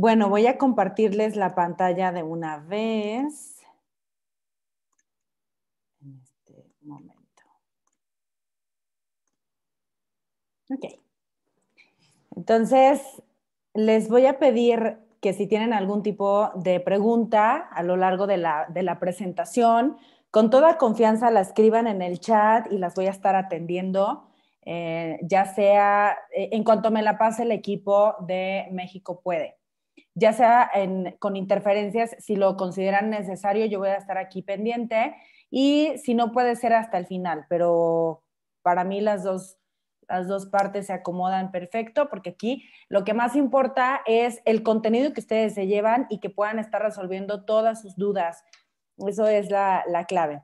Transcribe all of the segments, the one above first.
Bueno, voy a compartirles la pantalla de una vez. En este momento. Ok. Entonces, les voy a pedir que si tienen algún tipo de pregunta a lo largo de la, presentación, con toda confianza la escriban en el chat y las voy a estar atendiendo. Eh, ya sea eh, en cuanto me la pase el equipo de México Puede ya sea con interferencias, si lo consideran necesario, yo voy a estar aquí pendiente y si no puede ser hasta el final, pero para mí las dos, las dos partes se acomodan perfecto porque aquí lo que más importa es el contenido que ustedes se llevan y que puedan estar resolviendo todas sus dudas. Eso es la, la clave.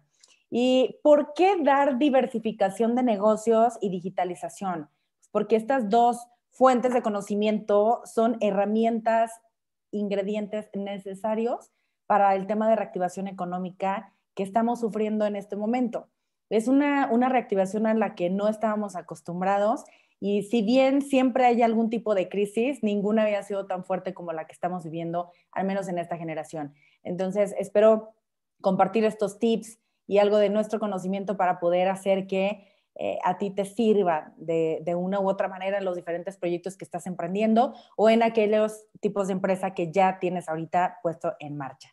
¿Y por qué dar diversificación de negocios y digitalización? Porque estas dos fuentes de conocimiento son herramientas ingredientes necesarios para el tema de reactivación económica que estamos sufriendo en este momento. Es una, una reactivación a la que no estábamos acostumbrados y si bien siempre hay algún tipo de crisis, ninguna había sido tan fuerte como la que estamos viviendo, al menos en esta generación. Entonces, espero compartir estos tips y algo de nuestro conocimiento para poder hacer que eh, a ti te sirva de, una u otra manera en los diferentes proyectos que estás emprendiendo o en aquellos tipos de empresa que ya tienes ahorita puesto en marcha.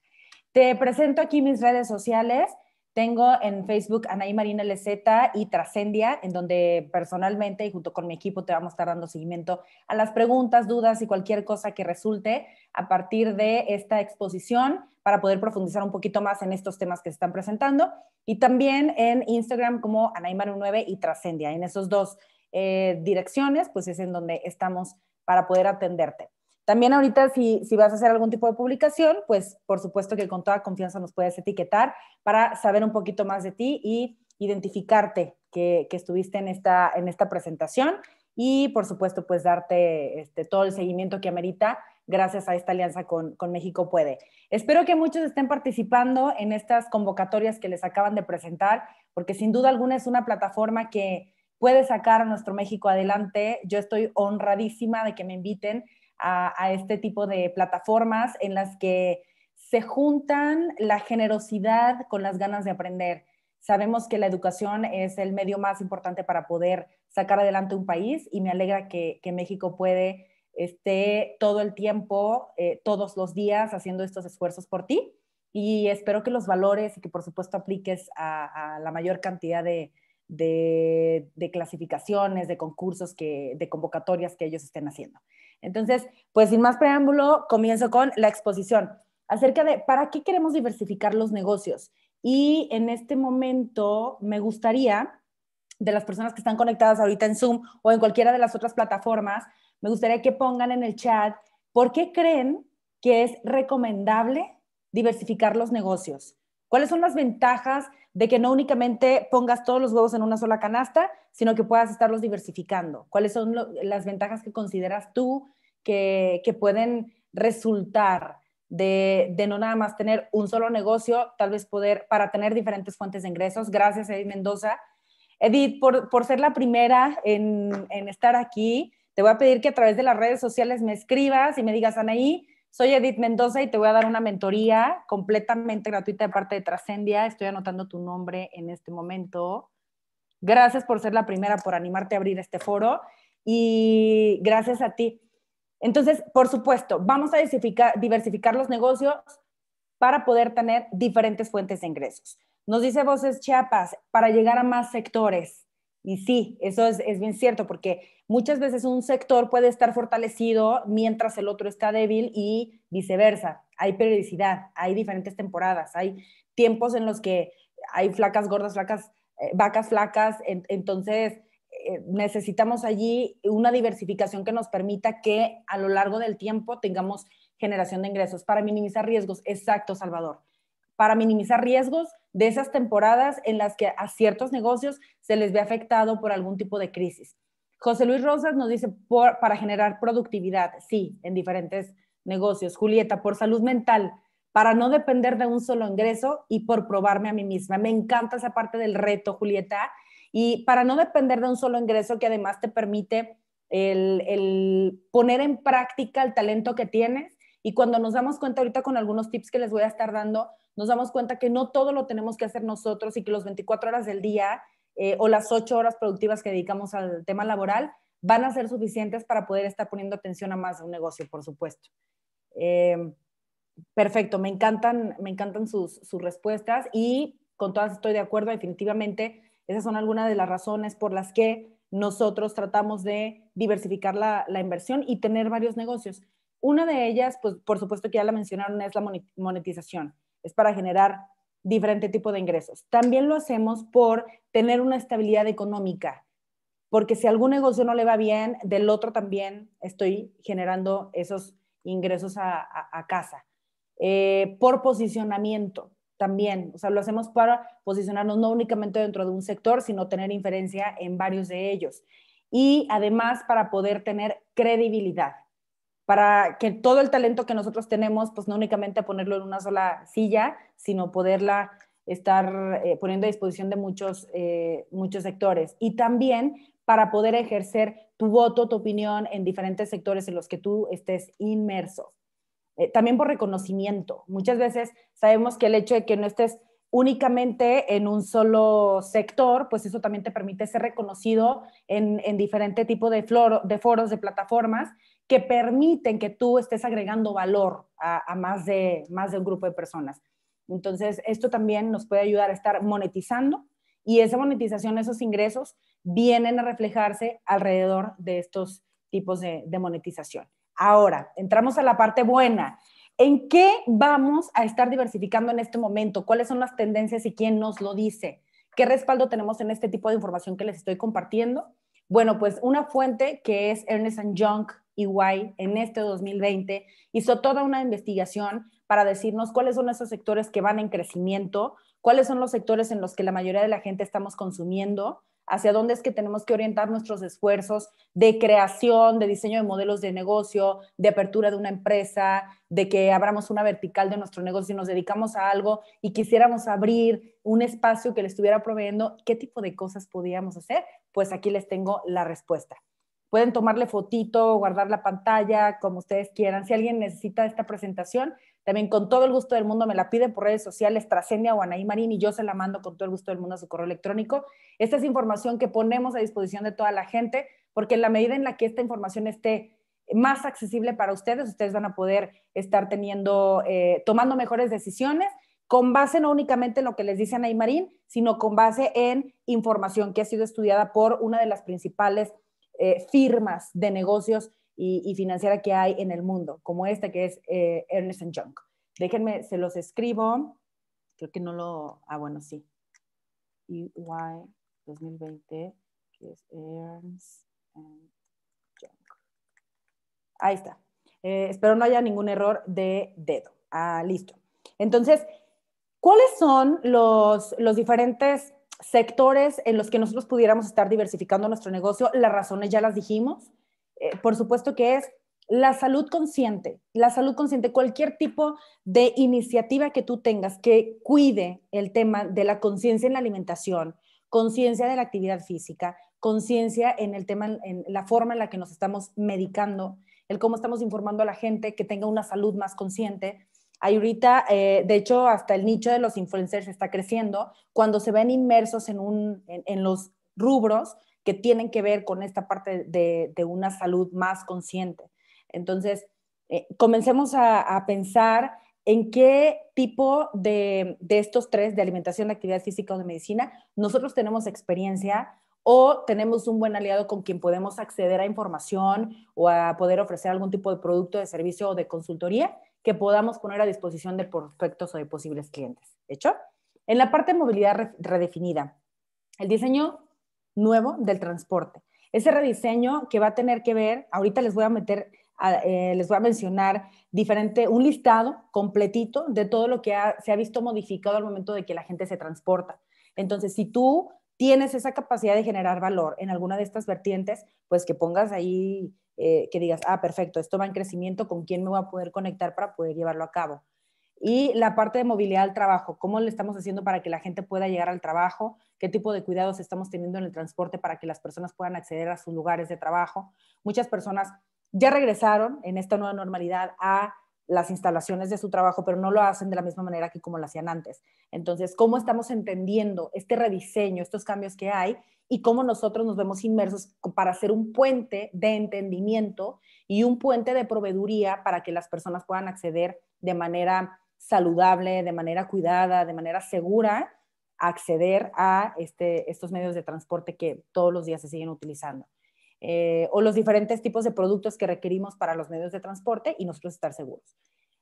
Te presento aquí mis redes sociales. Tengo en Facebook Anaí Marina Lezeta y Trascendia, en donde personalmente y junto con mi equipo te vamos a estar dando seguimiento a las preguntas, dudas y cualquier cosa que resulte a partir de esta exposición para poder profundizar un poquito más en estos temas que se están presentando. Y también en Instagram como Anaí 9 y Trascendia. En esas dos eh, direcciones, pues es en donde estamos para poder atenderte. También ahorita si, si vas a hacer algún tipo de publicación, pues por supuesto que con toda confianza nos puedes etiquetar para saber un poquito más de ti y identificarte que, que estuviste en esta, en esta presentación y por supuesto pues darte este, todo el seguimiento que amerita gracias a esta alianza con, con, México Puede. Espero que muchos estén participando en estas convocatorias que les acaban de presentar, porque sin duda alguna es una plataforma que puede sacar a nuestro México adelante. Yo estoy honradísima de que me inviten a, este tipo de plataformas en las que se juntan la generosidad con las ganas de aprender. Sabemos que la educación es el medio más importante para poder sacar adelante un país y me alegra que, México puede esté todo el tiempo, eh, todos los días haciendo estos esfuerzos por ti y espero que los valores y que por supuesto apliques a, la mayor cantidad de, clasificaciones, de concursos, que, de convocatorias que ellos estén haciendo. Entonces, pues sin más preámbulo, comienzo con la exposición acerca de para qué queremos diversificar los negocios. Y en este momento me gustaría, de las personas que están conectadas ahorita en Zoom o en cualquiera de las otras plataformas, me gustaría que pongan en el chat por qué creen que es recomendable diversificar los negocios. ¿Cuáles son las ventajas de que no únicamente pongas todos los huevos en una sola canasta, sino que puedas estarlos diversificando. ¿Cuáles son las ventajas que consideras tú que, pueden resultar de, no nada más tener un solo negocio, tal vez poder, para tener diferentes fuentes de ingresos? Gracias, Edith Mendoza. Edith, por, ser la primera en, en estar aquí, te voy a pedir que a través de las redes sociales me escribas y me digas, Anaí, soy Edith Mendoza y te voy a dar una mentoría completamente gratuita de parte de Trascendia. Estoy anotando tu nombre en este momento. Gracias por ser la primera, por animarte a abrir este foro y gracias a ti. Entonces, por supuesto, vamos a diversificar, los negocios para poder tener diferentes fuentes de ingresos. Nos dice Voces Chiapas, para llegar a más sectores. Y sí, eso es bien cierto, porque Muchas veces un sector puede estar fortalecido mientras el otro está débil y viceversa. Hay periodicidad, hay diferentes temporadas, hay tiempos en los que hay flacas gordas, eh, vacas flacas. entonces, eh, necesitamos allí una diversificación que nos permita que a lo largo del tiempo tengamos generación de ingresos para minimizar riesgos. Exacto, Salvador. Para minimizar riesgos de esas temporadas en las que a ciertos negocios se les ve afectado por algún tipo de crisis. José Luis Rosas nos dice, para generar productividad, sí, en diferentes negocios. Julieta, por salud mental, para no depender de un solo ingreso y por probarme a mí misma. Me encanta esa parte del reto, Julieta. Y para no depender de un solo ingreso que además te permite el, poner en práctica el talento que tienes. Y cuando nos damos cuenta ahorita con algunos tips que les voy a estar dando, nos damos cuenta que no todo lo tenemos que hacer nosotros y que los 24 horas del día eh, o las ocho horas productivas que dedicamos al tema laboral van a ser suficientes para poder estar poniendo atención a más de un negocio, por supuesto. Eh, perfecto, me encantan, me encantan sus, respuestas y con todas estoy de acuerdo, definitivamente esas son algunas de las razones por las que nosotros tratamos de diversificar la, la inversión y tener varios negocios. Una de ellas, pues por supuesto que ya la mencionaron, es la monetización. Es para generar diferente tipo de ingresos. También lo hacemos por tener una estabilidad económica, porque si algún negocio no le va bien, del otro también estoy generando esos ingresos a, casa. Eh, por posicionamiento también, o sea, lo hacemos para posicionarnos no únicamente dentro de un sector, sino tener inferencia en varios de ellos. Y además para poder tener credibilidad para que todo el talento que nosotros tenemos, pues no únicamente ponerlo en una sola silla, sino poderla estar eh, poniendo a disposición de muchos, eh, muchos sectores. Y también para poder ejercer tu voto, tu opinión en diferentes sectores en los que tú estés inmerso. Eh, también por reconocimiento. Muchas veces sabemos que el hecho de que no estés únicamente en un solo sector, pues eso también te permite ser reconocido en, en diferente tipo de, de foros, de plataformas, que permiten que tú estés agregando valor a, más, de, más de un grupo de personas. Entonces, esto también nos puede ayudar a estar monetizando y esa monetización, esos ingresos, vienen a reflejarse alrededor de estos tipos de monetización. Ahora, entramos a la parte buena. ¿En qué vamos a estar diversificando en este momento? ¿Cuáles son las tendencias y quién nos lo dice? ¿Qué respaldo tenemos en este tipo de información que les estoy compartiendo? Bueno, pues una fuente que es Ernest Young EY en este 2020 hizo toda una investigación para decirnos cuáles son esos sectores que van en crecimiento, cuáles son los sectores en los que la mayoría de la gente estamos consumiendo, hacia dónde es que tenemos que orientar nuestros esfuerzos de creación, de diseño de modelos de negocio, de apertura de una empresa, de que abramos una vertical de nuestro negocio y nos dedicamos a algo y quisiéramos abrir un espacio que le estuviera proveyendo, ¿qué tipo de cosas podíamos hacer? Pues aquí les tengo la respuesta. Pueden tomarle fotito, guardar la pantalla, como ustedes quieran. Si alguien necesita esta presentación, también con todo el gusto del mundo me la piden por redes sociales Trasenia o Anaí Marín y yo se la mando con todo el gusto del mundo a su correo electrónico. Esta es información que ponemos a disposición de toda la gente porque en la medida en la que esta información esté más accesible para ustedes, ustedes van a poder estar teniendo, eh, tomando mejores decisiones con base no únicamente en lo que les dice Anaí Marín, sino con base en información que ha sido estudiada por una de las principales eh, firmas de negocios y, financiera que hay en el mundo, como esta que es eh, Ernest Young. Déjenme, se los escribo. Creo que no lo... Ah, bueno, sí. EY 2020, que es Ernst Young. Ahí está. Eh, espero no haya ningún error de dedo. Ah, listo. Entonces, ¿cuáles son los, los diferentes sectores en los que nosotros pudiéramos estar diversificando nuestro negocio? Las razones ya las dijimos. Eh, por supuesto que es la salud consciente, la salud consciente, cualquier tipo de iniciativa que tú tengas que cuide el tema de la conciencia en la alimentación, conciencia de la actividad física, conciencia en el tema, en la forma en la que nos estamos medicando, el cómo estamos informando a la gente que tenga una salud más consciente. ahorita, eh, de hecho, hasta el nicho de los influencers está creciendo cuando se ven inmersos en los rubros que tienen que ver con esta parte de, una salud más consciente. Entonces, eh, comencemos a, pensar en qué tipo de, de estos tres, de alimentación, de actividad física o de medicina, nosotros tenemos experiencia o tenemos un buen aliado con quien podemos acceder a información o a poder ofrecer algún tipo de producto, de servicio o de consultoría que podamos poner a disposición de prospectos o de posibles clientes. ¿Hecho? En la parte de movilidad redefinida, el diseño nuevo del transporte. Ese rediseño que va a tener que ver, ahorita les voy a meter, eh, les voy a mencionar diferente, un listado completito de todo lo que se ha visto modificado al momento de que la gente se transporta. Entonces, si tú tienes esa capacidad de generar valor en alguna de estas vertientes, pues que pongas ahí, eh, que digas, ah, perfecto, esto va en crecimiento, ¿con quién me voy a poder conectar para poder llevarlo a cabo? Y la parte de movilidad al trabajo, cómo le estamos haciendo para que la gente pueda llegar al trabajo, qué tipo de cuidados estamos teniendo en el transporte para que las personas puedan acceder a sus lugares de trabajo. Muchas personas ya regresaron en esta nueva normalidad a las instalaciones de su trabajo, pero no lo hacen de la misma manera que como lo hacían antes. Entonces, ¿cómo estamos entendiendo este rediseño, estos cambios que hay y cómo nosotros nos vemos inmersos para hacer un puente de entendimiento y un puente de proveeduría para que las personas puedan acceder de manera saludable, de manera cuidada, de manera segura, acceder a este, estos medios de transporte que todos los días se siguen utilizando. Eh, o los diferentes tipos de productos que requerimos para los medios de transporte y nosotros estar seguros.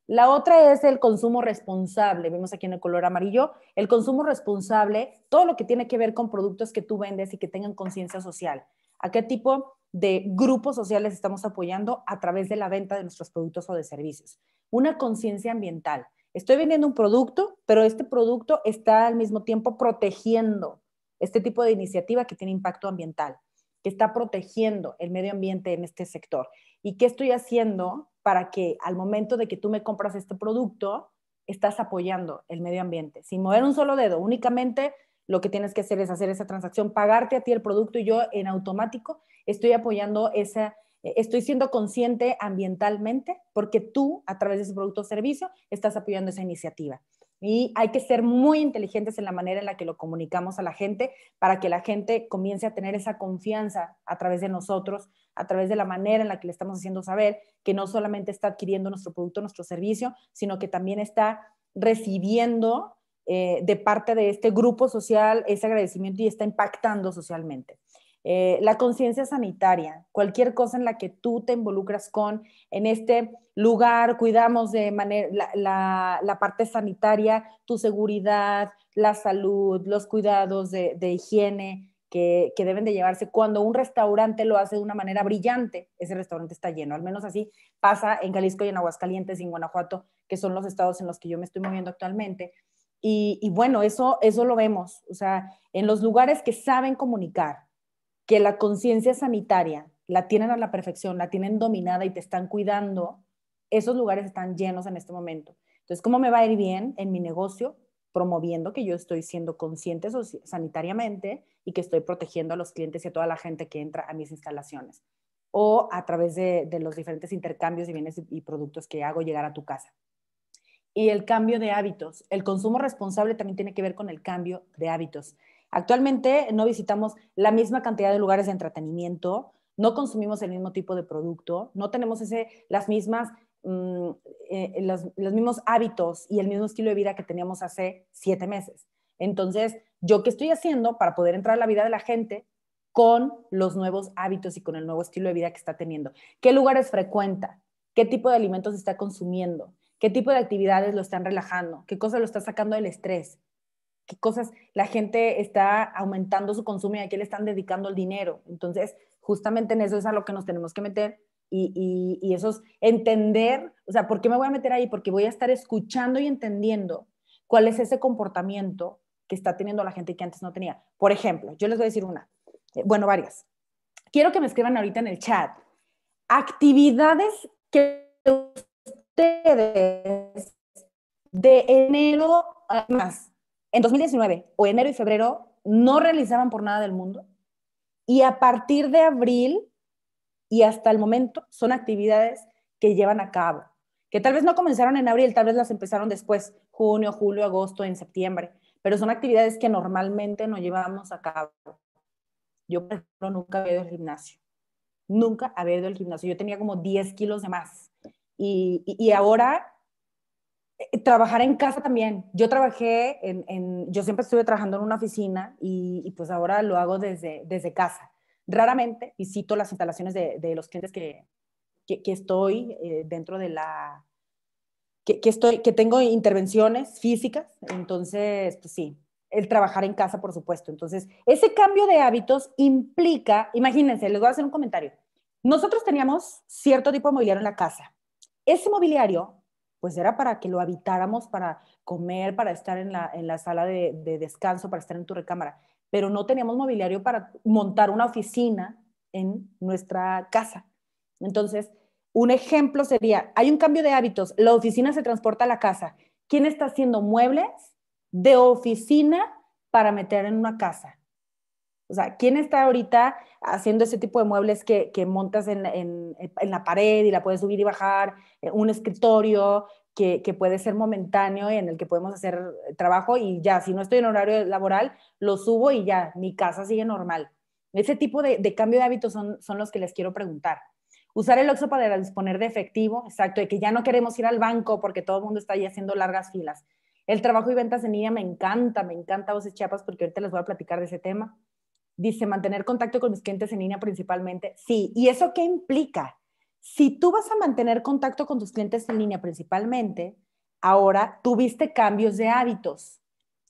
La otra es el consumo responsable. Vemos aquí en el color amarillo, el consumo responsable, todo lo que tiene que ver con productos que tú vendes y que tengan conciencia social. ¿A qué tipo de grupos sociales estamos apoyando a través de la venta de nuestros productos o de servicios? Una conciencia ambiental. Estoy vendiendo un producto, pero este producto está al mismo tiempo protegiendo este tipo de iniciativa que tiene impacto ambiental, que está protegiendo el medio ambiente en este sector. ¿Y qué estoy haciendo para que al momento de que tú me compras este producto, estás apoyando el medio ambiente? Sin mover un solo dedo, únicamente lo que tienes que hacer es hacer esa transacción, pagarte a ti el producto y yo en automático estoy apoyando esa eh, estoy siendo consciente ambientalmente porque tú, a través de ese producto o servicio, estás apoyando esa iniciativa. Y hay que ser muy inteligentes en la manera en la que lo comunicamos a la gente para que la gente comience a tener esa confianza a través de nosotros, a través de la manera en la que le estamos haciendo saber que no solamente está adquiriendo nuestro producto, o nuestro servicio, sino que también está recibiendo eh, de parte de este grupo social ese agradecimiento y está impactando socialmente. Eh, la conciencia sanitaria, cualquier cosa en la que tú te involucras con, en este lugar cuidamos de manera la, parte sanitaria, tu seguridad, la salud, los cuidados de, higiene que, deben de llevarse. Cuando un restaurante lo hace de una manera brillante, ese restaurante está lleno. Al menos así pasa en Jalisco y en Aguascalientes y en Guanajuato, que son los estados en los que yo me estoy moviendo actualmente. Y, y bueno, eso, eso lo vemos, o sea, en los lugares que saben comunicar, que la conciencia sanitaria la tienen a la perfección, la tienen dominada y te están cuidando, esos lugares están llenos en este momento. Entonces, ¿cómo me va a ir bien en mi negocio? Promoviendo que yo estoy siendo consciente sanitariamente y que estoy protegiendo a los clientes y a toda la gente que entra a mis instalaciones. O a través de, los diferentes intercambios y bienes y productos que hago llegar a tu casa. Y el cambio de hábitos. El consumo responsable también tiene que ver con el cambio de hábitos. Actualmente no visitamos la misma cantidad de lugares de entretenimiento, no consumimos el mismo tipo de producto, no tenemos las mismas, mm, eh, eh, los, mismos hábitos y el mismo estilo de vida que teníamos hace siete meses. Entonces, ¿yo qué estoy haciendo para poder entrar a la vida de la gente con los nuevos hábitos y con el nuevo estilo de vida que está teniendo? ¿Qué lugares frecuenta? ¿Qué tipo de alimentos está consumiendo? ¿Qué tipo de actividades lo están relajando? ¿Qué cosa lo está sacando del estrés? qué cosas la gente está aumentando su consumo y a qué le están dedicando el dinero. Entonces, justamente en eso es a lo que nos tenemos que meter y, eso es entender, o sea, ¿por qué me voy a meter ahí? Porque voy a estar escuchando y entendiendo cuál es ese comportamiento que está teniendo la gente que antes no tenía. Por ejemplo, yo les voy a decir una, eh, bueno, varias. Quiero que me escriban ahorita en el chat actividades que ustedes de enero más en 2019 o enero y febrero no realizaban por nada del mundo y a partir de abril y hasta el momento son actividades que llevan a cabo, que tal vez no comenzaron en abril, tal vez las empezaron después, junio, julio, agosto, en septiembre, pero son actividades que normalmente no llevamos a cabo. Yo, por ejemplo, nunca había ido al gimnasio, nunca había ido al gimnasio, yo tenía como 10 kilos de más y, y, y ahora eh, trabajar en casa también. Yo trabajé en, en, yo siempre estuve trabajando en una oficina y, pues ahora lo hago desde, desde casa. Raramente visito las instalaciones de, de los clientes que, que, estoy eh, dentro de la, que, que, estoy, que tengo intervenciones físicas, entonces, pues sí, el trabajar en casa, por supuesto. Entonces, ese cambio de hábitos implica, imagínense, les voy a hacer un comentario. Nosotros teníamos cierto tipo de mobiliario en la casa. Ese mobiliario pues era para que lo habitáramos, para comer, para estar en la, sala de, de descanso, para estar en tu recámara. Pero no teníamos mobiliario para montar una oficina en nuestra casa. Entonces, un ejemplo sería, hay un cambio de hábitos, la oficina se transporta a la casa. ¿Quién está haciendo muebles de oficina para meter en una casa? O sea, ¿quién está ahorita haciendo ese tipo de muebles que, montas eh, en, la pared y la puedes subir y bajar? Eh, un escritorio que, puede ser momentáneo y en el que podemos hacer trabajo y ya, si no estoy en horario laboral, lo subo y ya, mi casa sigue normal. Ese tipo de, cambio de hábitos son, los que les quiero preguntar usar el Oxxo para disponer de efectivo, exacto, de que ya no queremos ir al banco porque todo el mundo está ahí haciendo largas filas. El trabajo y ventas en línea me encanta, me encanta Voces Chiapas porque ahorita les voy a platicar de ese tema. Dice, mantener contacto con mis clientes en línea principalmente. Sí, ¿y eso qué implica? Si tú vas a mantener contacto con tus clientes en línea principalmente, ahora tuviste cambios de hábitos.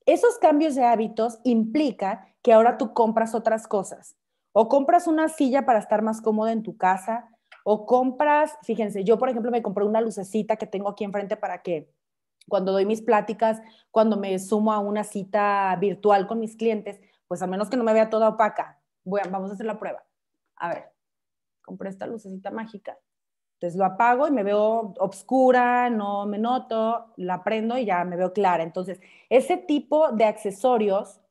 Esos cambios de hábitos implica que ahora tú compras otras cosas. O compras una silla para estar más cómoda en tu casa, o compras, fíjense, yo por ejemplo me compré una lucecita que tengo aquí enfrente para que cuando doy mis pláticas, cuando me sumo a una cita virtual con mis clientes, pues a menos que no me vea toda opaca. vamos a hacer la prueba. A ver, compré esta lucecita mágica. Entonces lo apago y me veo obscura, no me noto, la prendo y ya me veo clara. Entonces, ese tipo de accesorios,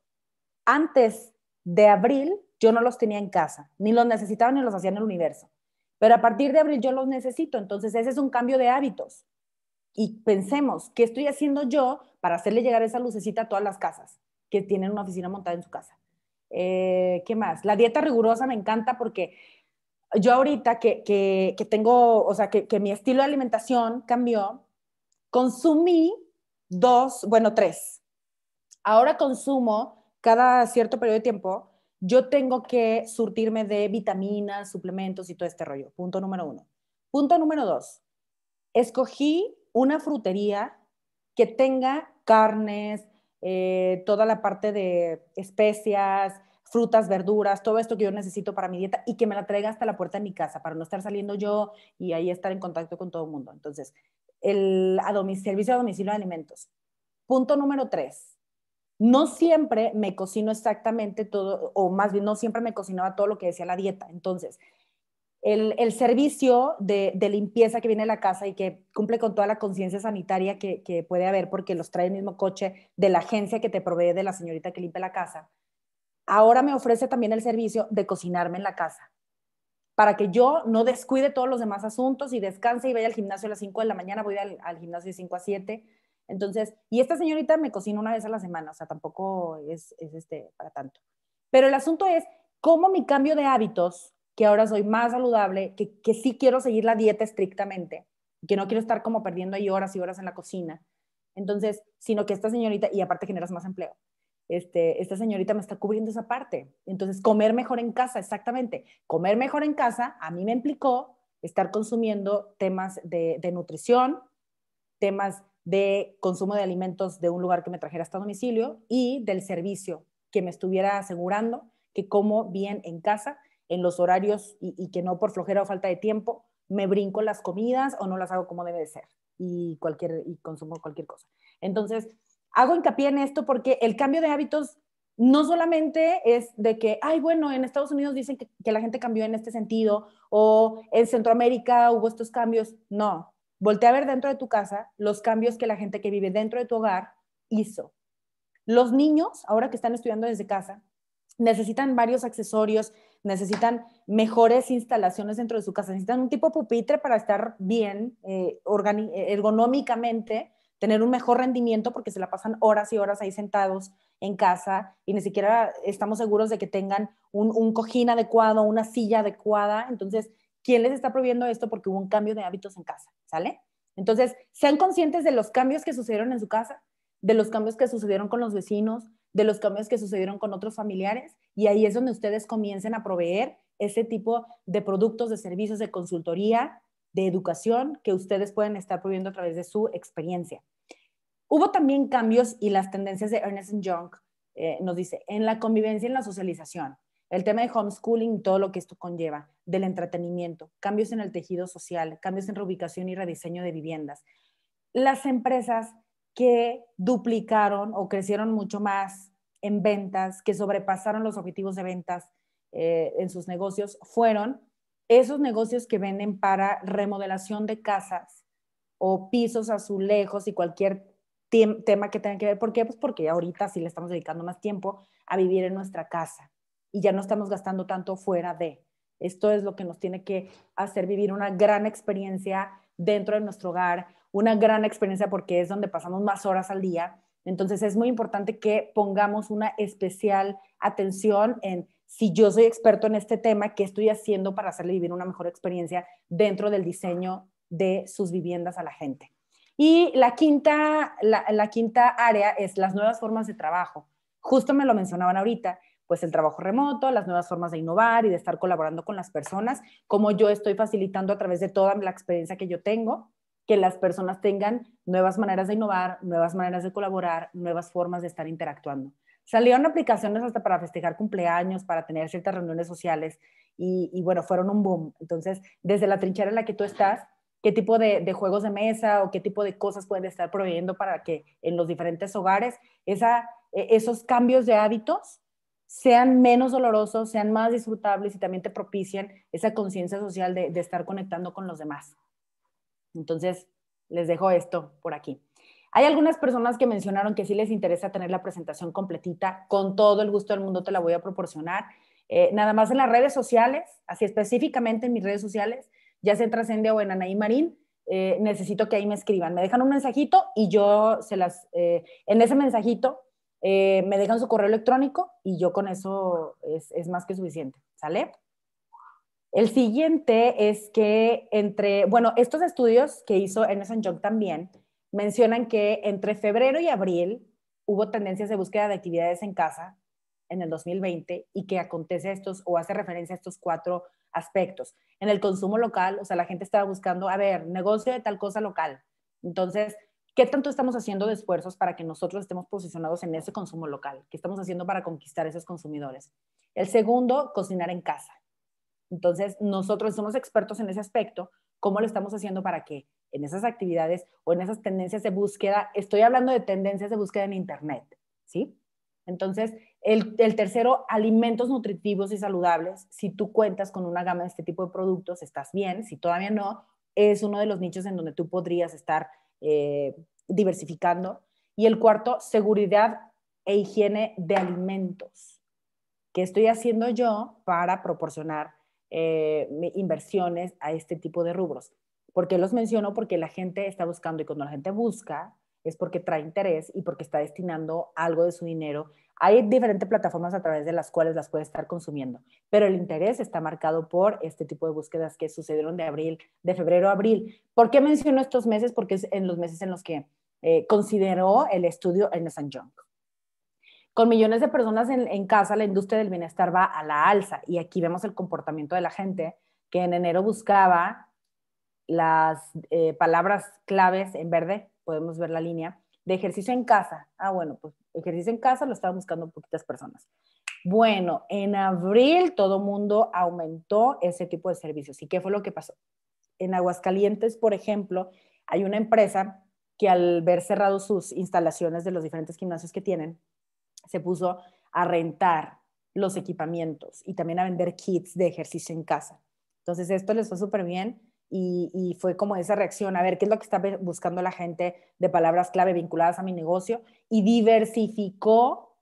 antes de abril, yo no los tenía en casa, ni los necesitaba ni los hacía en el universo. Pero a partir de abril yo los necesito. Entonces, ese es un cambio de hábitos. Y pensemos, ¿qué estoy haciendo yo para hacerle llegar esa lucecita a todas las casas? que tienen una oficina montada en su casa. Eh, ¿Qué más? La dieta rigurosa me encanta porque yo ahorita que, tengo, o sea, que, que, mi estilo de alimentación cambió, consumí dos, bueno, tres. Ahora consumo cada cierto periodo de tiempo, yo tengo que surtirme de vitaminas, suplementos y todo este rollo. Punto número uno. Punto número dos. Escogí una frutería que tenga carnes, eh, toda la parte de especias, frutas, verduras, todo esto que yo necesito para mi dieta y que me la traiga hasta la puerta de mi casa para no estar saliendo yo y ahí estar en contacto con todo el mundo. Entonces, el a servicio a domicilio de alimentos. Punto número tres. No siempre me cocino exactamente todo, o más bien no siempre me cocinaba todo lo que decía la dieta. Entonces, el, servicio de, limpieza que viene a la casa y que cumple con toda la conciencia sanitaria que, puede haber porque los trae el mismo coche de la agencia que te provee de la señorita que limpia la casa, ahora me ofrece también el servicio de cocinarme en la casa para que yo no descuide todos los demás asuntos y descanse y vaya al gimnasio a las 5 de la mañana, voy al, gimnasio de 5 a 7. Entonces, y esta señorita me cocina una vez a la semana, o sea, tampoco es, es este, para tanto. Pero el asunto es cómo mi cambio de hábitos que ahora soy más saludable, que, que sí quiero seguir la dieta estrictamente, que no quiero estar como perdiendo ahí horas y horas en la cocina. Entonces, sino que esta señorita, y aparte generas más empleo, este, esta señorita me está cubriendo esa parte. Entonces, comer mejor en casa, exactamente. Comer mejor en casa a mí me implicó estar consumiendo temas de, de nutrición, temas de consumo de alimentos de un lugar que me trajera hasta domicilio y del servicio que me estuviera asegurando que como bien en casa en los horarios y, que no por flojera o falta de tiempo me brinco las comidas o no las hago como debe de ser y, cualquier, y consumo cualquier cosa. Entonces, hago hincapié en esto porque el cambio de hábitos no solamente es de que, ay, bueno, en Estados Unidos dicen que, que la gente cambió en este sentido o en Centroamérica hubo estos cambios. No, voltea a ver dentro de tu casa los cambios que la gente que vive dentro de tu hogar hizo. Los niños, ahora que están estudiando desde casa, necesitan varios accesorios, necesitan mejores instalaciones dentro de su casa, necesitan un tipo pupitre para estar bien eh, eh, ergonómicamente, tener un mejor rendimiento porque se la pasan horas y horas ahí sentados en casa y ni siquiera estamos seguros de que tengan un, un cojín adecuado, una silla adecuada. Entonces, ¿quién les está prohibiendo esto? Porque hubo un cambio de hábitos en casa, ¿sale? Entonces, sean conscientes de los cambios que sucedieron en su casa, de los cambios que sucedieron con los vecinos, de los cambios que sucedieron con otros familiares y ahí es donde ustedes comiencen a proveer ese tipo de productos, de servicios, de consultoría, de educación que ustedes pueden estar proveyendo a través de su experiencia. Hubo también cambios y las tendencias de Ernest Young eh, nos dice, en la convivencia y en la socialización, el tema de homeschooling, todo lo que esto conlleva, del entretenimiento, cambios en el tejido social, cambios en reubicación y rediseño de viviendas. Las empresas que duplicaron o crecieron mucho más en ventas, que sobrepasaron los objetivos de ventas eh, en sus negocios, fueron esos negocios que venden para remodelación de casas o pisos azulejos y cualquier tema que tenga que ver. ¿Por qué? Pues porque ahorita sí le estamos dedicando más tiempo a vivir en nuestra casa y ya no estamos gastando tanto fuera de. Esto es lo que nos tiene que hacer vivir una gran experiencia dentro de nuestro hogar, una gran experiencia porque es donde pasamos más horas al día. Entonces es muy importante que pongamos una especial atención en si yo soy experto en este tema, qué estoy haciendo para hacerle vivir una mejor experiencia dentro del diseño de sus viviendas a la gente. Y la quinta, quinta área es las nuevas formas de trabajo. Justo me lo mencionaban ahorita, pues el trabajo remoto, las nuevas formas de innovar y de estar colaborando con las personas, como yo estoy facilitando a través de toda la experiencia que yo tengo que las personas tengan nuevas maneras de innovar, nuevas maneras de colaborar, nuevas formas de estar interactuando. Salieron aplicaciones hasta para festejar cumpleaños, para tener ciertas reuniones sociales y, bueno, fueron un boom. Entonces, desde la trinchera en la que tú estás, qué tipo de, juegos de mesa o qué tipo de cosas pueden estar proveyendo para que en los diferentes hogares e, esos cambios de hábitos sean menos dolorosos, sean más disfrutables y también te propicien esa conciencia social de estar conectando con los demás. Entonces, les dejo esto por aquí. Hay algunas personas que mencionaron que sí les interesa tener la presentación completita. Con todo el gusto del mundo te la voy a proporcionar. Eh, nada más en las redes sociales, así específicamente en mis redes sociales, ya sea en Trascende o en Anaí Marín, eh, necesito que ahí me escriban. Me dejan un mensajito y yo se las, eh, en ese mensajito me dejan su correo electrónico y yo con eso es, es más que suficiente. ¿Sale? El siguiente es que entre, bueno, estos estudios que hizo San Young también mencionan que entre febrero y abril hubo tendencias de búsqueda de actividades en casa en el 2020 y que acontece estos o hace referencia a estos cuatro aspectos. En el consumo local, o sea, la gente estaba buscando, a ver, negocio de tal cosa local. Entonces, ¿qué tanto estamos haciendo de esfuerzos para que nosotros estemos posicionados en ese consumo local? ¿Qué estamos haciendo para conquistar esos consumidores? El segundo, cocinar en casa. Entonces, nosotros somos expertos en ese aspecto, ¿cómo lo estamos haciendo para que en esas actividades o en esas tendencias de búsqueda, estoy hablando de tendencias de búsqueda en Internet, ¿sí? Entonces, el, tercero, alimentos nutritivos y saludables. Si tú cuentas con una gama de este tipo de productos, estás bien. Si todavía no, es uno de los nichos en donde tú podrías estar eh, diversificando. Y el cuarto, seguridad e higiene de alimentos. ¿Qué estoy haciendo yo para proporcionar eh, inversiones a este tipo de rubros. ¿Por qué los menciono? Porque la gente está buscando y cuando la gente busca es porque trae interés y porque está destinando algo de su dinero. Hay diferentes plataformas a través de las cuales las puede estar consumiendo, pero el interés está marcado por este tipo de búsquedas que sucedieron de abril, de febrero a abril. ¿Por qué menciono estos meses? Porque es en los meses en los que eh, consideró el estudio Ernest Young. Con millones de personas en, casa, la industria del bienestar va a la alza y aquí vemos el comportamiento de la gente que en enero buscaba las eh, palabras claves en verde, podemos ver la línea, de ejercicio en casa. Ah, bueno, pues ejercicio en casa lo estaban buscando poquitas personas. Bueno, en abril todo mundo aumentó ese tipo de servicios. ¿Y qué fue lo que pasó? En Aguascalientes, por ejemplo, hay una empresa que al ver cerrados sus instalaciones de los diferentes gimnasios que tienen, se puso a rentar los equipamientos y también a vender kits de ejercicio en casa. Entonces esto les fue súper bien y, fue como esa reacción, a ver qué es lo que está buscando la gente de palabras clave vinculadas a mi negocio y diversificó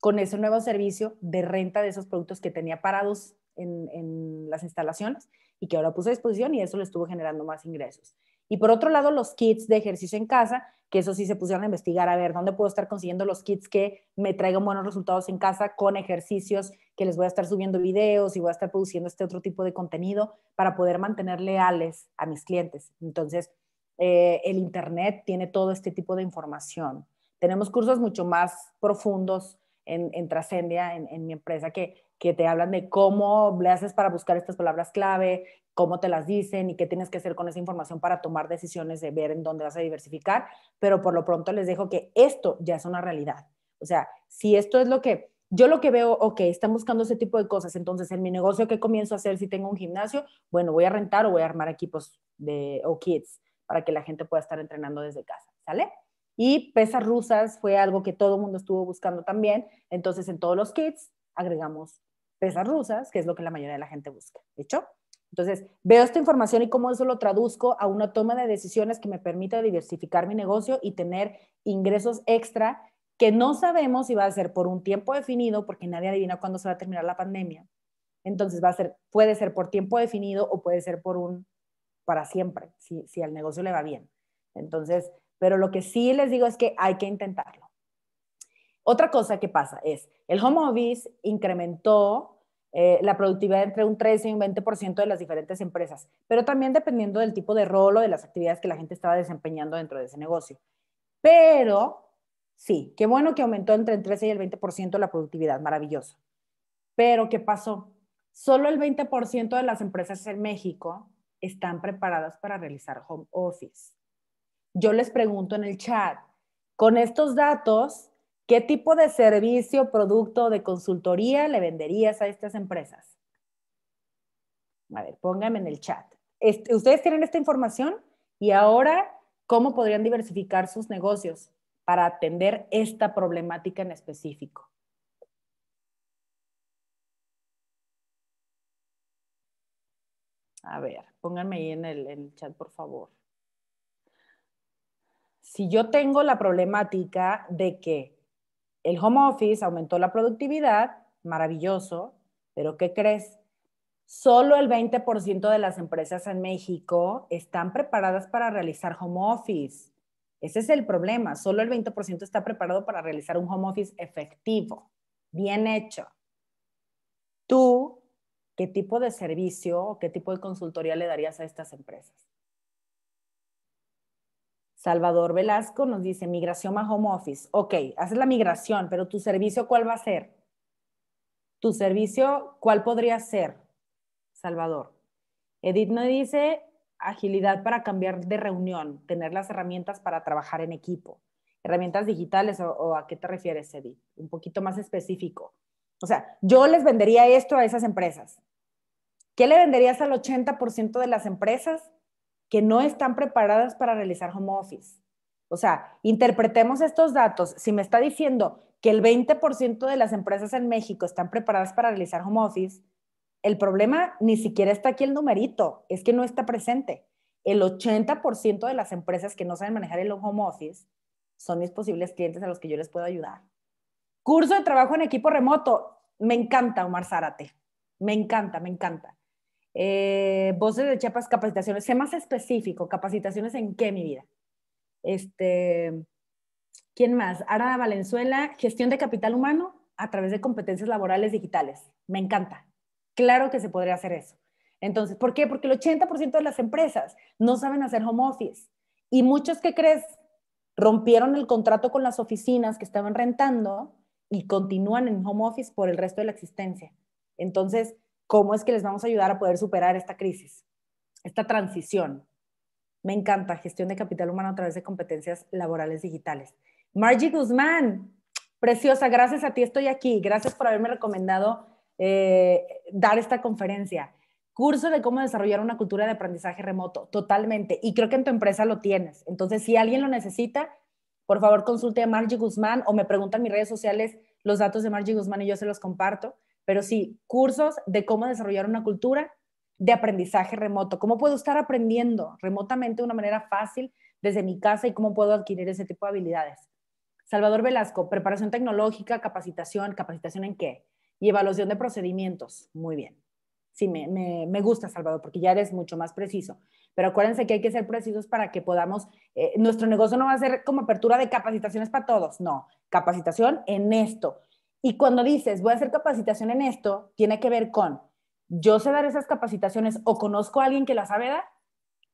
con ese nuevo servicio de renta de esos productos que tenía parados en, en las instalaciones y que ahora puso a disposición y eso le estuvo generando más ingresos. Y por otro lado, los kits de ejercicio en casa que eso sí se pusieron a investigar, a ver, ¿dónde puedo estar consiguiendo los kits que me traigan buenos resultados en casa con ejercicios, que les voy a estar subiendo videos y voy a estar produciendo este otro tipo de contenido para poder mantener leales a mis clientes? Entonces, eh, el Internet tiene todo este tipo de información. Tenemos cursos mucho más profundos en, en Trascendia, en, mi empresa, que que te hablan de cómo le haces para buscar estas palabras clave, cómo te las dicen y qué tienes que hacer con esa información para tomar decisiones de ver en dónde vas a diversificar, pero por lo pronto les dejo que esto ya es una realidad. O sea, si esto es lo que yo lo que veo, ok, están buscando ese tipo de cosas, entonces en mi negocio, ¿qué comienzo a hacer si tengo un gimnasio? Bueno, voy a rentar o voy a armar equipos de, o kits para que la gente pueda estar entrenando desde casa, ¿sale? Y pesas rusas fue algo que todo el mundo estuvo buscando también, entonces en todos los kits agregamos pesas rusas, que es lo que la mayoría de la gente busca, ¿de hecho? Entonces, veo esta información y cómo eso lo traduzco a una toma de decisiones que me permita diversificar mi negocio y tener ingresos extra que no sabemos si va a ser por un tiempo definido, porque nadie adivina cuándo se va a terminar la pandemia. Entonces, va a ser, puede ser por tiempo definido o puede ser por un para siempre, si, si al negocio le va bien. Entonces, pero lo que sí les digo es que hay que intentarlo. Otra cosa que pasa es, el home office incrementó eh, la productividad entre un 13 y un 20% de las diferentes empresas, pero también dependiendo del tipo de rol o de las actividades que la gente estaba desempeñando dentro de ese negocio. Pero sí, qué bueno que aumentó entre el 13 y el 20% la productividad, maravilloso. Pero ¿qué pasó? Solo el 20% de las empresas en México están preparadas para realizar home office. Yo les pregunto en el chat, con estos datos, ¿Qué tipo de servicio, producto de consultoría le venderías a estas empresas? A ver, pónganme en el chat. ustedes tienen esta información y ahora, ¿cómo podrían diversificar sus negocios para atender esta problemática en específico? A ver, pónganme ahí en el chat, por favor. Si yo tengo la problemática de que el home office aumentó la productividad, maravilloso, pero ¿qué crees? Solo el 20% de las empresas en México están preparadas para realizar home office. Ese es el problema. Solo el 20% está preparado para realizar un home office efectivo, bien hecho. Tú, ¿qué tipo de servicio o qué tipo de consultoría le darías a estas empresas? Salvador Velasco nos dice migración a home office. Ok, haces la migración, pero tu servicio, ¿cuál va a ser? Tu servicio, ¿cuál podría ser? Salvador. Edith nos dice agilidad para cambiar de reunión, tener las herramientas para trabajar en equipo. Herramientas digitales o, a qué te refieres, Edith? Un poquito más específico. O sea, yo les vendería esto a esas empresas. ¿Qué le venderías al 80% de las empresas? que no están preparadas para realizar home office. O sea, interpretemos estos datos. Si me está diciendo que el 20% de las empresas en México están preparadas para realizar home office, el problema ni siquiera está aquí el numerito, es que no está presente. El 80% de las empresas que no saben manejar el home office son mis posibles clientes a los que yo les puedo ayudar. Curso de trabajo en equipo remoto. Me encanta, Omar Zárate. Me encanta, me encanta. Eh, Voces de Chiapas, capacitaciones. Sé más específico, capacitaciones en qué, mi vida. Este, ¿Quién más? Ara Valenzuela, gestión de capital humano a través de competencias laborales digitales. Me encanta. Claro que se podría hacer eso. Entonces, ¿por qué? Porque el 80% de las empresas no saben hacer home office. Y muchos que crees rompieron el contrato con las oficinas que estaban rentando y continúan en home office por el resto de la existencia. Entonces, cómo es que les vamos a ayudar a poder superar esta crisis, esta transición. Me encanta, gestión de capital humano a través de competencias laborales digitales. Margie Guzmán, preciosa, gracias a ti estoy aquí, gracias por haberme recomendado eh, dar esta conferencia. Curso de cómo desarrollar una cultura de aprendizaje remoto, totalmente. Y creo que en tu empresa lo tienes. Entonces, si alguien lo necesita, por favor consulte a Margie Guzmán o me preguntan en mis redes sociales los datos de Margie Guzmán y yo se los comparto pero sí, cursos de cómo desarrollar una cultura de aprendizaje remoto, cómo puedo estar aprendiendo remotamente de una manera fácil desde mi casa y cómo puedo adquirir ese tipo de habilidades. Salvador Velasco, preparación tecnológica, capacitación, capacitación en qué? Y evaluación de procedimientos. Muy bien. Sí, me, gusta, Salvador, porque ya eres mucho más preciso. Pero acuérdense que hay que ser precisos para que podamos, eh, nuestro negocio no va a ser como apertura de capacitaciones para todos, no, capacitación en esto. Y cuando dices, voy a hacer capacitación en esto, tiene que ver con, yo sé dar esas capacitaciones o conozco a alguien que las sabe dar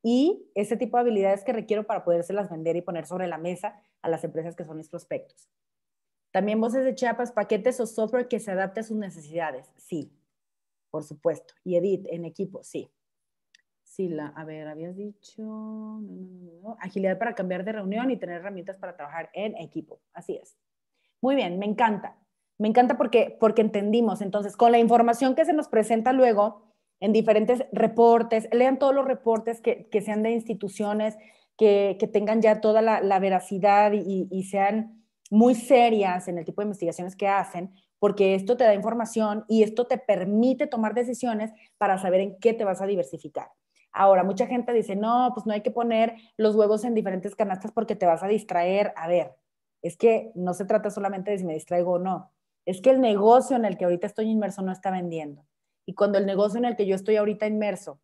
y ese tipo de habilidades que requiero para podérselas vender y poner sobre la mesa a las empresas que son mis prospectos. También voces de Chiapas, paquetes o software que se adapte a sus necesidades. Sí, por supuesto. Y Edit en equipo, sí. Sí, la, a ver, habías dicho agilidad para cambiar de reunión y tener herramientas para trabajar en equipo. Así es. Muy bien, me encanta. Me encanta porque, porque entendimos. Entonces, con la información que se nos presenta luego en diferentes reportes, lean todos los reportes que, que sean de instituciones, que, que, tengan ya toda la, veracidad y, sean muy serias en el tipo de investigaciones que hacen, porque esto te da información y esto te permite tomar decisiones para saber en qué te vas a diversificar. Ahora, mucha gente dice, no, pues no hay que poner los huevos en diferentes canastas porque te vas a distraer. A ver, es que no se trata solamente de si me distraigo o no es que el negocio en el que ahorita estoy inmerso no está vendiendo. Y cuando el negocio en el que yo estoy ahorita inmerso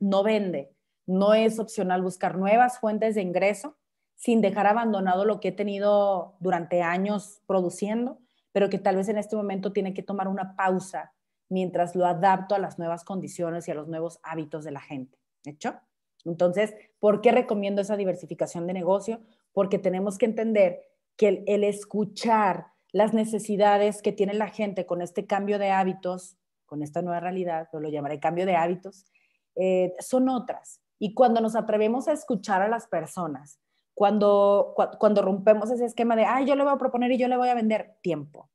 no vende, no es opcional buscar nuevas fuentes de ingreso sin dejar abandonado lo que he tenido durante años produciendo, pero que tal vez en este momento tiene que tomar una pausa mientras lo adapto a las nuevas condiciones y a los nuevos hábitos de la gente. ¿Hecho? Entonces, ¿por qué recomiendo esa diversificación de negocio? Porque tenemos que entender que el, el escuchar las necesidades que tiene la gente con este cambio de hábitos, con esta nueva realidad, lo llamaré cambio de hábitos, eh, son otras. Y cuando nos atrevemos a escuchar a las personas, cuando, cuando rompemos ese esquema de, ay, yo le voy a proponer y yo le voy a vender tiempo,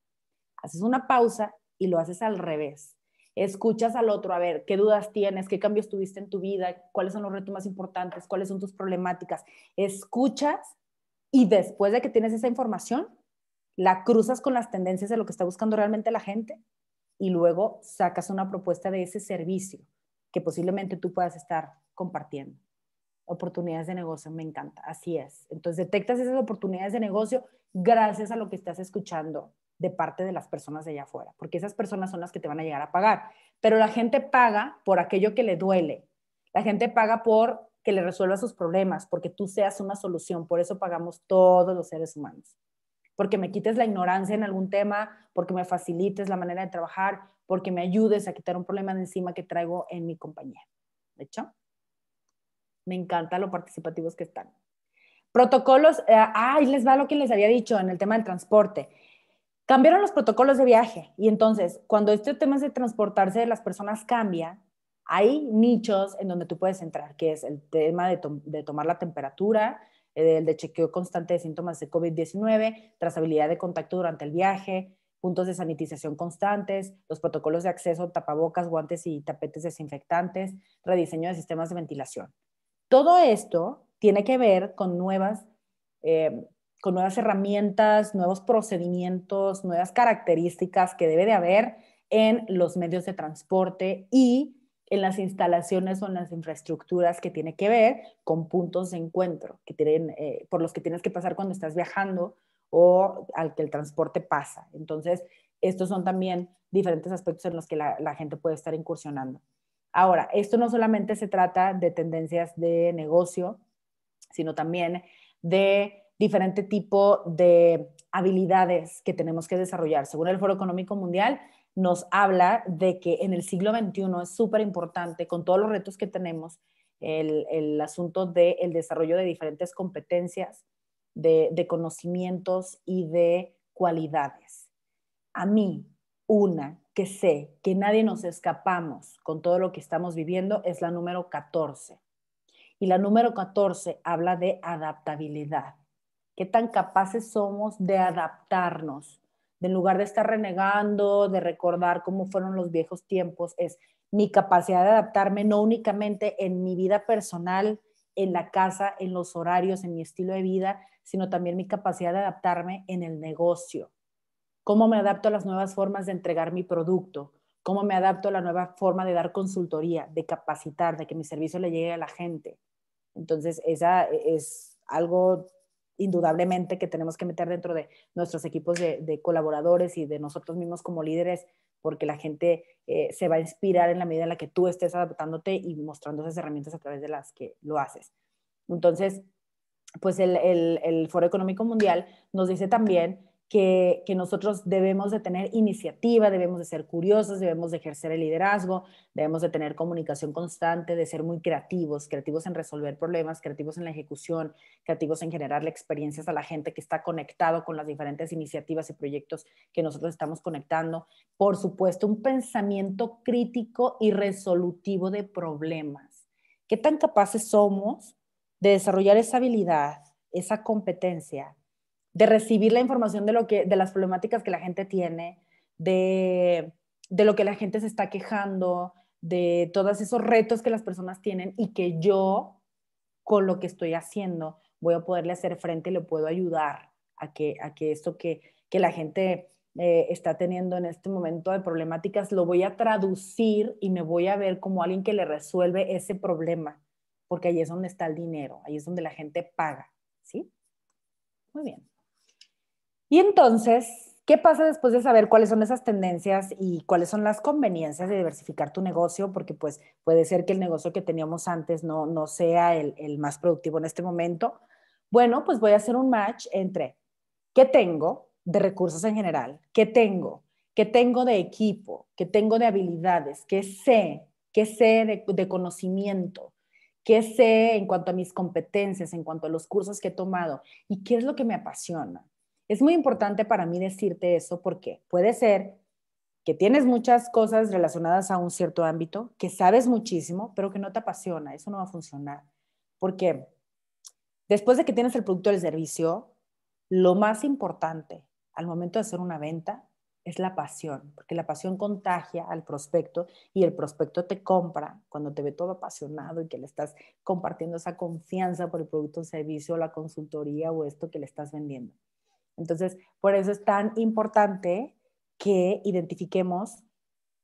haces una pausa y lo haces al revés. Escuchas al otro, a ver, qué dudas tienes, qué cambios tuviste en tu vida, cuáles son los retos más importantes, cuáles son tus problemáticas. Escuchas y después de que tienes esa información, la cruzas con las tendencias de lo que está buscando realmente la gente y luego sacas una propuesta de ese servicio que posiblemente tú puedas estar compartiendo. Oportunidades de negocio, me encanta, así es. Entonces detectas esas oportunidades de negocio gracias a lo que estás escuchando de parte de las personas de allá afuera, porque esas personas son las que te van a llegar a pagar. Pero la gente paga por aquello que le duele, la gente paga por que le resuelva sus problemas, porque tú seas una solución, por eso pagamos todos los seres humanos porque me quites la ignorancia en algún tema, porque me facilites la manera de trabajar, porque me ayudes a quitar un problema de encima que traigo en mi compañía. De hecho, me encanta lo participativos que están. Protocolos, eh, ah, ahí les va lo que les había dicho en el tema del transporte. Cambiaron los protocolos de viaje y entonces cuando este tema de transportarse de las personas cambia, hay nichos en donde tú puedes entrar, que es el tema de tomar la temperatura, el de chequeo constante de síntomas de COVID-19, trazabilidad de contacto durante el viaje, puntos de sanitización constantes, los protocolos de acceso, tapabocas, guantes y tapetes desinfectantes, rediseño de sistemas de ventilación. Todo esto tiene que ver con nuevas, eh, con nuevas herramientas, nuevos procedimientos, nuevas características que debe de haber en los medios de transporte y en las instalaciones o en las infraestructuras que tiene que ver con puntos de encuentro que eh, por los que tienes que pasar cuando estás viajando o al que el transporte pasa. Entonces, estos son también diferentes aspectos en los que la, la gente puede estar incursionando. Ahora, esto no solamente se trata de tendencias de negocio, sino también de diferente tipo de habilidades que tenemos que desarrollar. Según el Foro Económico Mundial, nos habla de que en el siglo XXI es súper importante, con todos los retos que tenemos, el, asunto del desarrollo de diferentes competencias, de, de conocimientos y de cualidades. A mí, una que sé que nadie nos escapamos con todo lo que estamos viviendo es la número 14. Y la número 14 habla de adaptabilidad. ¿Qué tan capaces somos de adaptarnos en lugar de estar renegando, de recordar cómo fueron los viejos tiempos, es mi capacidad de adaptarme no únicamente en mi vida personal, en la casa, en los horarios, en mi estilo de vida, sino también mi capacidad de adaptarme en el negocio. Cómo me adapto a las nuevas formas de entregar mi producto, cómo me adapto a la nueva forma de dar consultoría, de capacitar, de que mi servicio le llegue a la gente. Entonces, esa e-, es algo indudablemente que tenemos que meter dentro de nuestros equipos de, colaboradores y de nosotros mismos como líderes, porque la gente eh, se va a inspirar en la medida en la que tú estés adaptándote y mostrando esas herramientas a través de las que lo haces. Entonces, pues el Foro Económico Mundial nos dice también que, nosotros debemos de tener iniciativa, debemos de ser curiosos, debemos de ejercer el liderazgo, debemos de tener comunicación constante, de ser muy creativos, creativos en resolver problemas, creativos en la ejecución, creativos en generarle experiencias a la gente que está conectado con las diferentes iniciativas y proyectos que nosotros estamos conectando. Por supuesto, un pensamiento crítico y resolutivo de problemas. ¿Qué tan capaces somos de desarrollar esa habilidad, esa competencia? de recibir la información de, lo que, de las problemáticas que la gente tiene, de, lo que la gente se está quejando, de todos esos retos que las personas tienen y que yo, con lo que estoy haciendo, voy a poderle hacer frente y le puedo ayudar a que, a que esto que, la gente eh, está teniendo en este momento de problemáticas, lo voy a traducir y me voy a ver como alguien que le resuelve ese problema, porque ahí es donde está el dinero, ahí es donde la gente paga, ¿sí? Muy bien. Y entonces, ¿qué pasa después de saber cuáles son esas tendencias y cuáles son las conveniencias de diversificar tu negocio? Porque pues puede ser que el negocio que teníamos antes no, sea el, más productivo en este momento. Bueno, pues voy a hacer un match entre qué tengo de recursos en general, qué tengo, qué tengo de equipo, qué tengo de habilidades, qué sé, qué sé de conocimiento, qué sé en cuanto a mis competencias, en cuanto a los cursos que he tomado y qué es lo que me apasiona. Es muy importante para mí decirte eso porque puede ser que tienes muchas cosas relacionadas a un cierto ámbito, que sabes muchísimo, pero que no te apasiona. Eso no va a funcionar. Porque después de que tienes el producto o el servicio, lo más importante al momento de hacer una venta es la pasión, porque la pasión contagia al prospecto y el prospecto te compra cuando te ve todo apasionado y que le estás compartiendo esa confianza por el producto o servicio, o la consultoría o esto que le estás vendiendo. Entonces, por eso es tan importante que identifiquemos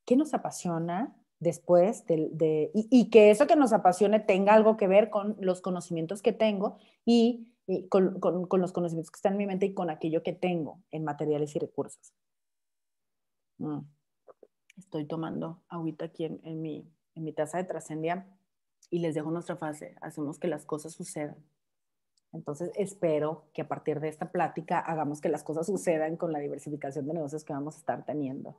qué nos apasiona después de, y, que eso que nos apasione tenga algo que ver con los conocimientos que tengo y, con, los conocimientos que están en mi mente y con aquello que tengo en materiales y recursos. Mm. Estoy tomando agüita aquí en, mi, en mi taza de trascendia y les dejo nuestra fase. hacemos que las cosas sucedan. Entonces, espero que a partir de esta plática hagamos que las cosas sucedan con la diversificación de negocios que vamos a estar teniendo.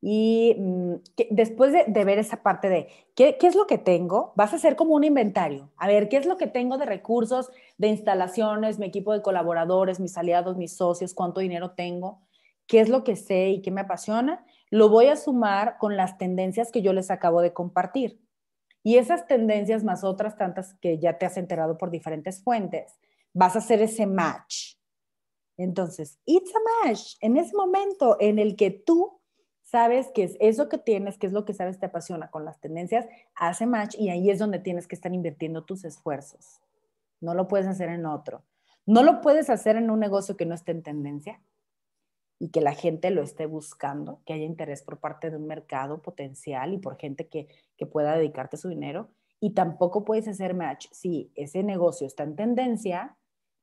Y mm, después de, ver esa parte de ¿qué, ¿qué, es lo que tengo, vas a hacer como un inventario. A ver, ¿qué es lo que tengo de recursos, de instalaciones, mi equipo de colaboradores, mis aliados, mis socios, cuánto dinero tengo? ¿Qué es lo que sé y qué me apasiona? Lo voy a sumar con las tendencias que yo les acabo de compartir. Y esas tendencias más otras tantas que ya te has enterado por diferentes fuentes, vas a hacer ese match. Entonces, it's a match en ese momento en el que tú sabes que es eso que tienes, que es lo que sabes te apasiona con las tendencias, hace match y ahí es donde tienes que estar invirtiendo tus esfuerzos. No lo puedes hacer en otro. No lo puedes hacer en un negocio que no esté en tendencia y que la gente lo esté buscando, que haya interés por parte de un mercado potencial y por gente que, pueda dedicarte su dinero. Y tampoco puedes hacer match si ese negocio está en tendencia,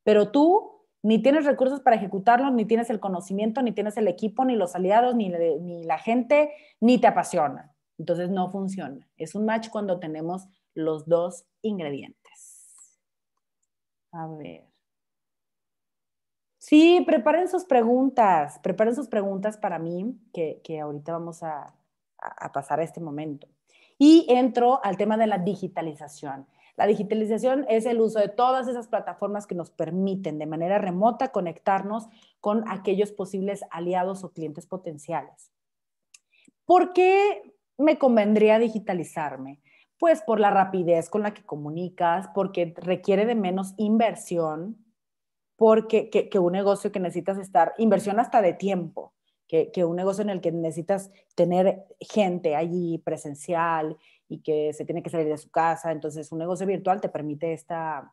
pero tú ni tienes recursos para ejecutarlo, ni tienes el conocimiento, ni tienes el equipo, ni los aliados, ni, ni la gente, ni te apasiona. Entonces no funciona. Es un match cuando tenemos los dos ingredientes. A ver. Sí, preparen sus preguntas, preparen sus preguntas para mí, que, que ahorita vamos a, a, pasar a este momento. Y entro al tema de la digitalización. La digitalización es el uso de todas esas plataformas que nos permiten de manera remota conectarnos con aquellos posibles aliados o clientes potenciales. ¿Por qué me convendría digitalizarme? Pues por la rapidez con la que comunicas, porque requiere de menos inversión, porque que, un negocio que necesitas estar, inversión hasta de tiempo, que, un negocio en el que necesitas tener gente allí presencial y que se tiene que salir de su casa. Entonces, un negocio virtual te permite estas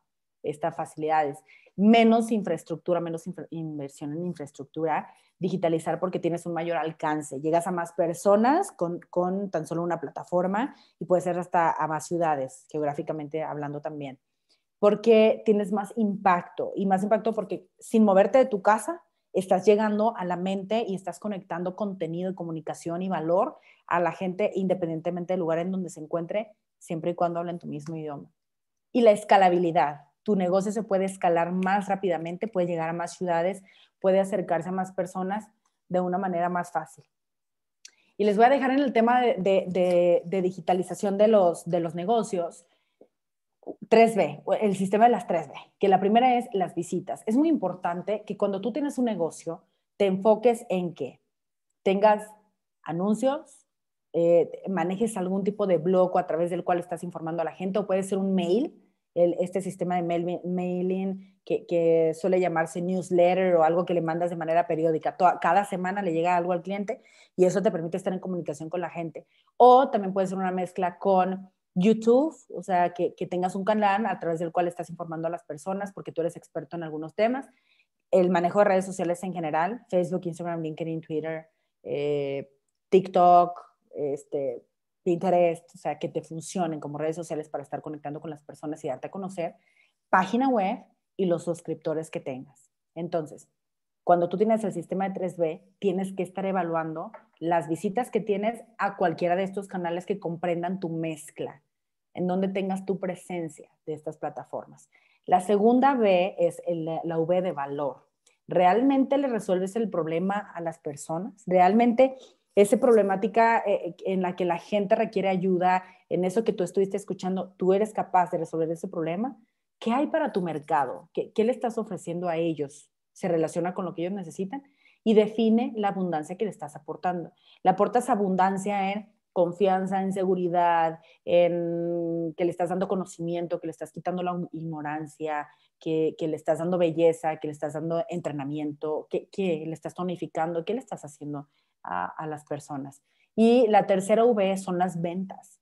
facilidades. Menos infraestructura, menos inversión en infraestructura, digitalizar porque tienes un mayor alcance. Llegas a más personas con, con tan solo una plataforma y puede ser hasta a más ciudades, geográficamente hablando también porque tienes más impacto y más impacto porque sin moverte de tu casa estás llegando a la mente y estás conectando contenido y comunicación y valor a la gente independientemente del lugar en donde se encuentre, siempre y cuando hablen tu mismo idioma. Y la escalabilidad. Tu negocio se puede escalar más rápidamente, puede llegar a más ciudades, puede acercarse a más personas de una manera más fácil. Y les voy a dejar en el tema de, digitalización de los negocios 3B, el sistema de las 3B, que la primera es las visitas. Es muy importante que cuando tú tienes un negocio, te enfoques en que tengas anuncios, eh, manejes algún tipo de blog a través del cual estás informando a la gente, o puede ser un mail, este sistema de mailing que, suele llamarse newsletter o algo que le mandas de manera periódica. cada semana le llega algo al cliente y eso te permite estar en comunicación con la gente. O también puede ser una mezcla con YouTube, o sea, que, tengas un canal a través del cual estás informando a las personas porque tú eres experto en algunos temas, el manejo de redes sociales en general, Facebook, Instagram, LinkedIn, Twitter, eh, TikTok, este, Pinterest, o sea, que te funcionen como redes sociales para estar conectando con las personas y darte a conocer, página web y los suscriptores que tengas. Entonces, cuando tú tienes el sistema de 3B, tienes que estar evaluando las visitas que tienes a cualquiera de estos canales que comprendan tu mezcla, en donde tengas tu presencia de estas plataformas. La segunda B es la V de valor. ¿Realmente le resuelves el problema a las personas? ¿Realmente esa problemática eh, en la que la gente requiere ayuda, en eso que tú estuviste escuchando, tú eres capaz de resolver ese problema? ¿Qué hay para tu mercado? qué le estás ofreciendo a ellos? se relaciona con lo que ellos necesitan y define la abundancia que le estás aportando. Le aportas abundancia en confianza, en seguridad, en que le estás dando conocimiento, que le estás quitando la ignorancia, que, le estás dando belleza, que le estás dando entrenamiento, que, le estás tonificando, que le estás haciendo a, a las personas. Y la tercera V son las ventas.